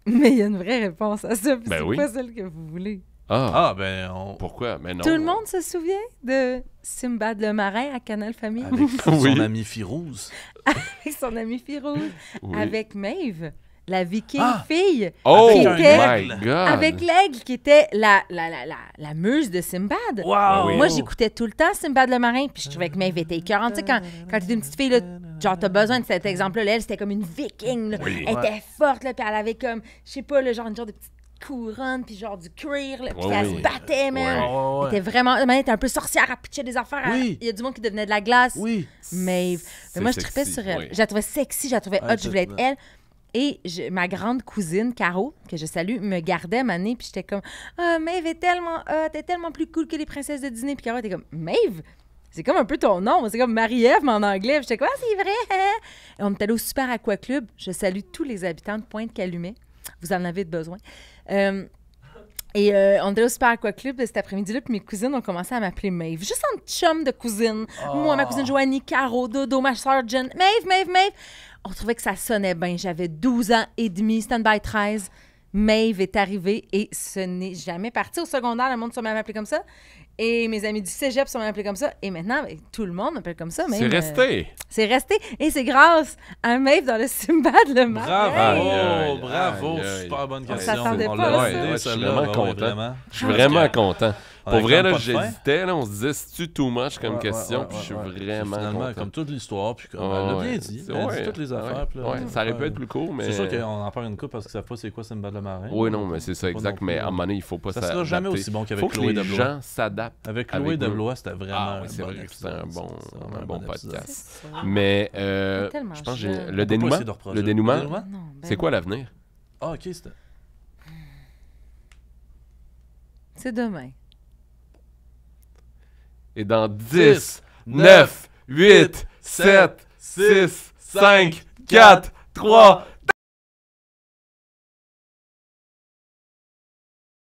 Mais il y a une vraie réponse à ça, ben c'est pas celle que vous voulez.
Ah, ah ben Pourquoi? Mais ben non. Tout le
monde se souvient de Simbad le marin à Canal Famille? Avec son amie
ami Firouz.
avec son ami Firouz. Avec Maeve la viking ah. fille oh qui était avec l'aigle qui était la, la, la, la, la muse de Simbad. Wow! Ah Moi, j'écoutais tout le temps Simbad le marin, puis je trouvais que Maeve était écœurante. Tu sais, quand, quand tu es une petite fille, là, Genre, t'as besoin de cet exemple-là. Elle, c'était comme une viking. Elle était forte, là, puis elle avait comme, je sais pas, le genre, une genre de petite couronne, puis genre du cuir, puis elle se battait, même. Elle était vraiment. Elle était un peu sorcière, à pitcher des affaires. Il y a du monde qui devenait de la glace. Oui. Mais, moi, je tripais sur elle. Je la trouvais sexy, je la trouvais hot, je voulais être elle. Et ma grande cousine, Caro, que je salue, me gardait à puis j'étais comme Ah, Maeve est tellement hot, elle tellement plus cool que les princesses de Disney. Puis Caro était comme Maeve, c'est comme un peu ton nom. C'est comme Marie-Ève, mais en anglais. J'étais comme, ah, c'est vrai. Hein, hein. on est allé au Super Aqua Club. Je salue tous les habitants de Pointe-Calumet. Vous en avez besoin. Euh, et euh, on était au Super Aqua Club cet après-midi-là, puis mes cousines ont commencé à m'appeler Maeve. Juste en chum de cousine. Ah. Moi, ma cousine Joanie, Caro, Dodo, ma soeur Jen. Maeve, Maeve, Maeve. On trouvait que ça sonnait bien. J'avais 12 ans et demi, stand-by 13. Maeve est arrivée et ce n'est jamais parti. Au secondaire, le monde se m'a appelé comme ça. Et mes amis du cégep sont appelés comme ça. Et maintenant, ben, tout le monde m'appelle comme ça. C'est euh, resté. c'est resté. Et c'est grâce à un Maeve dans le Simbad le matin. Bravo, bravo. Super bonne question. On s'attendait pas à ça. je suis vraiment content. Je suis vraiment content. Pour vrai, là, j'hésitais.
Là, on se disait, c'est-tu too much comme question? puis je suis vraiment. Finalement, comme
toute l'histoire, puis comme elle l'a bien dit. Elle dit toutes les affaires. ça aurait pu être plus court, mais. C'est sûr qu'on en parle une coupe parce qu'ils savent pas c'est quoi Simba la marin. Oui, non, mais c'est ça, exact. Mais à un moment donné, il faut pas ça. Ça sera jamais aussi bon qu'avec Chloé Deblois. Les gens s'adaptent. Avec Chloé Deblois, c'était vraiment. Ah c'est vrai
que c'était un bon podcast. Mais euh, je pense que le dénouement. Le dénouement. Ben c'est quoi l'avenir?
Ah, ok, c'était. C'est demain.
Et dans 10,
9, 8,
7, 6, 5, 4, 3,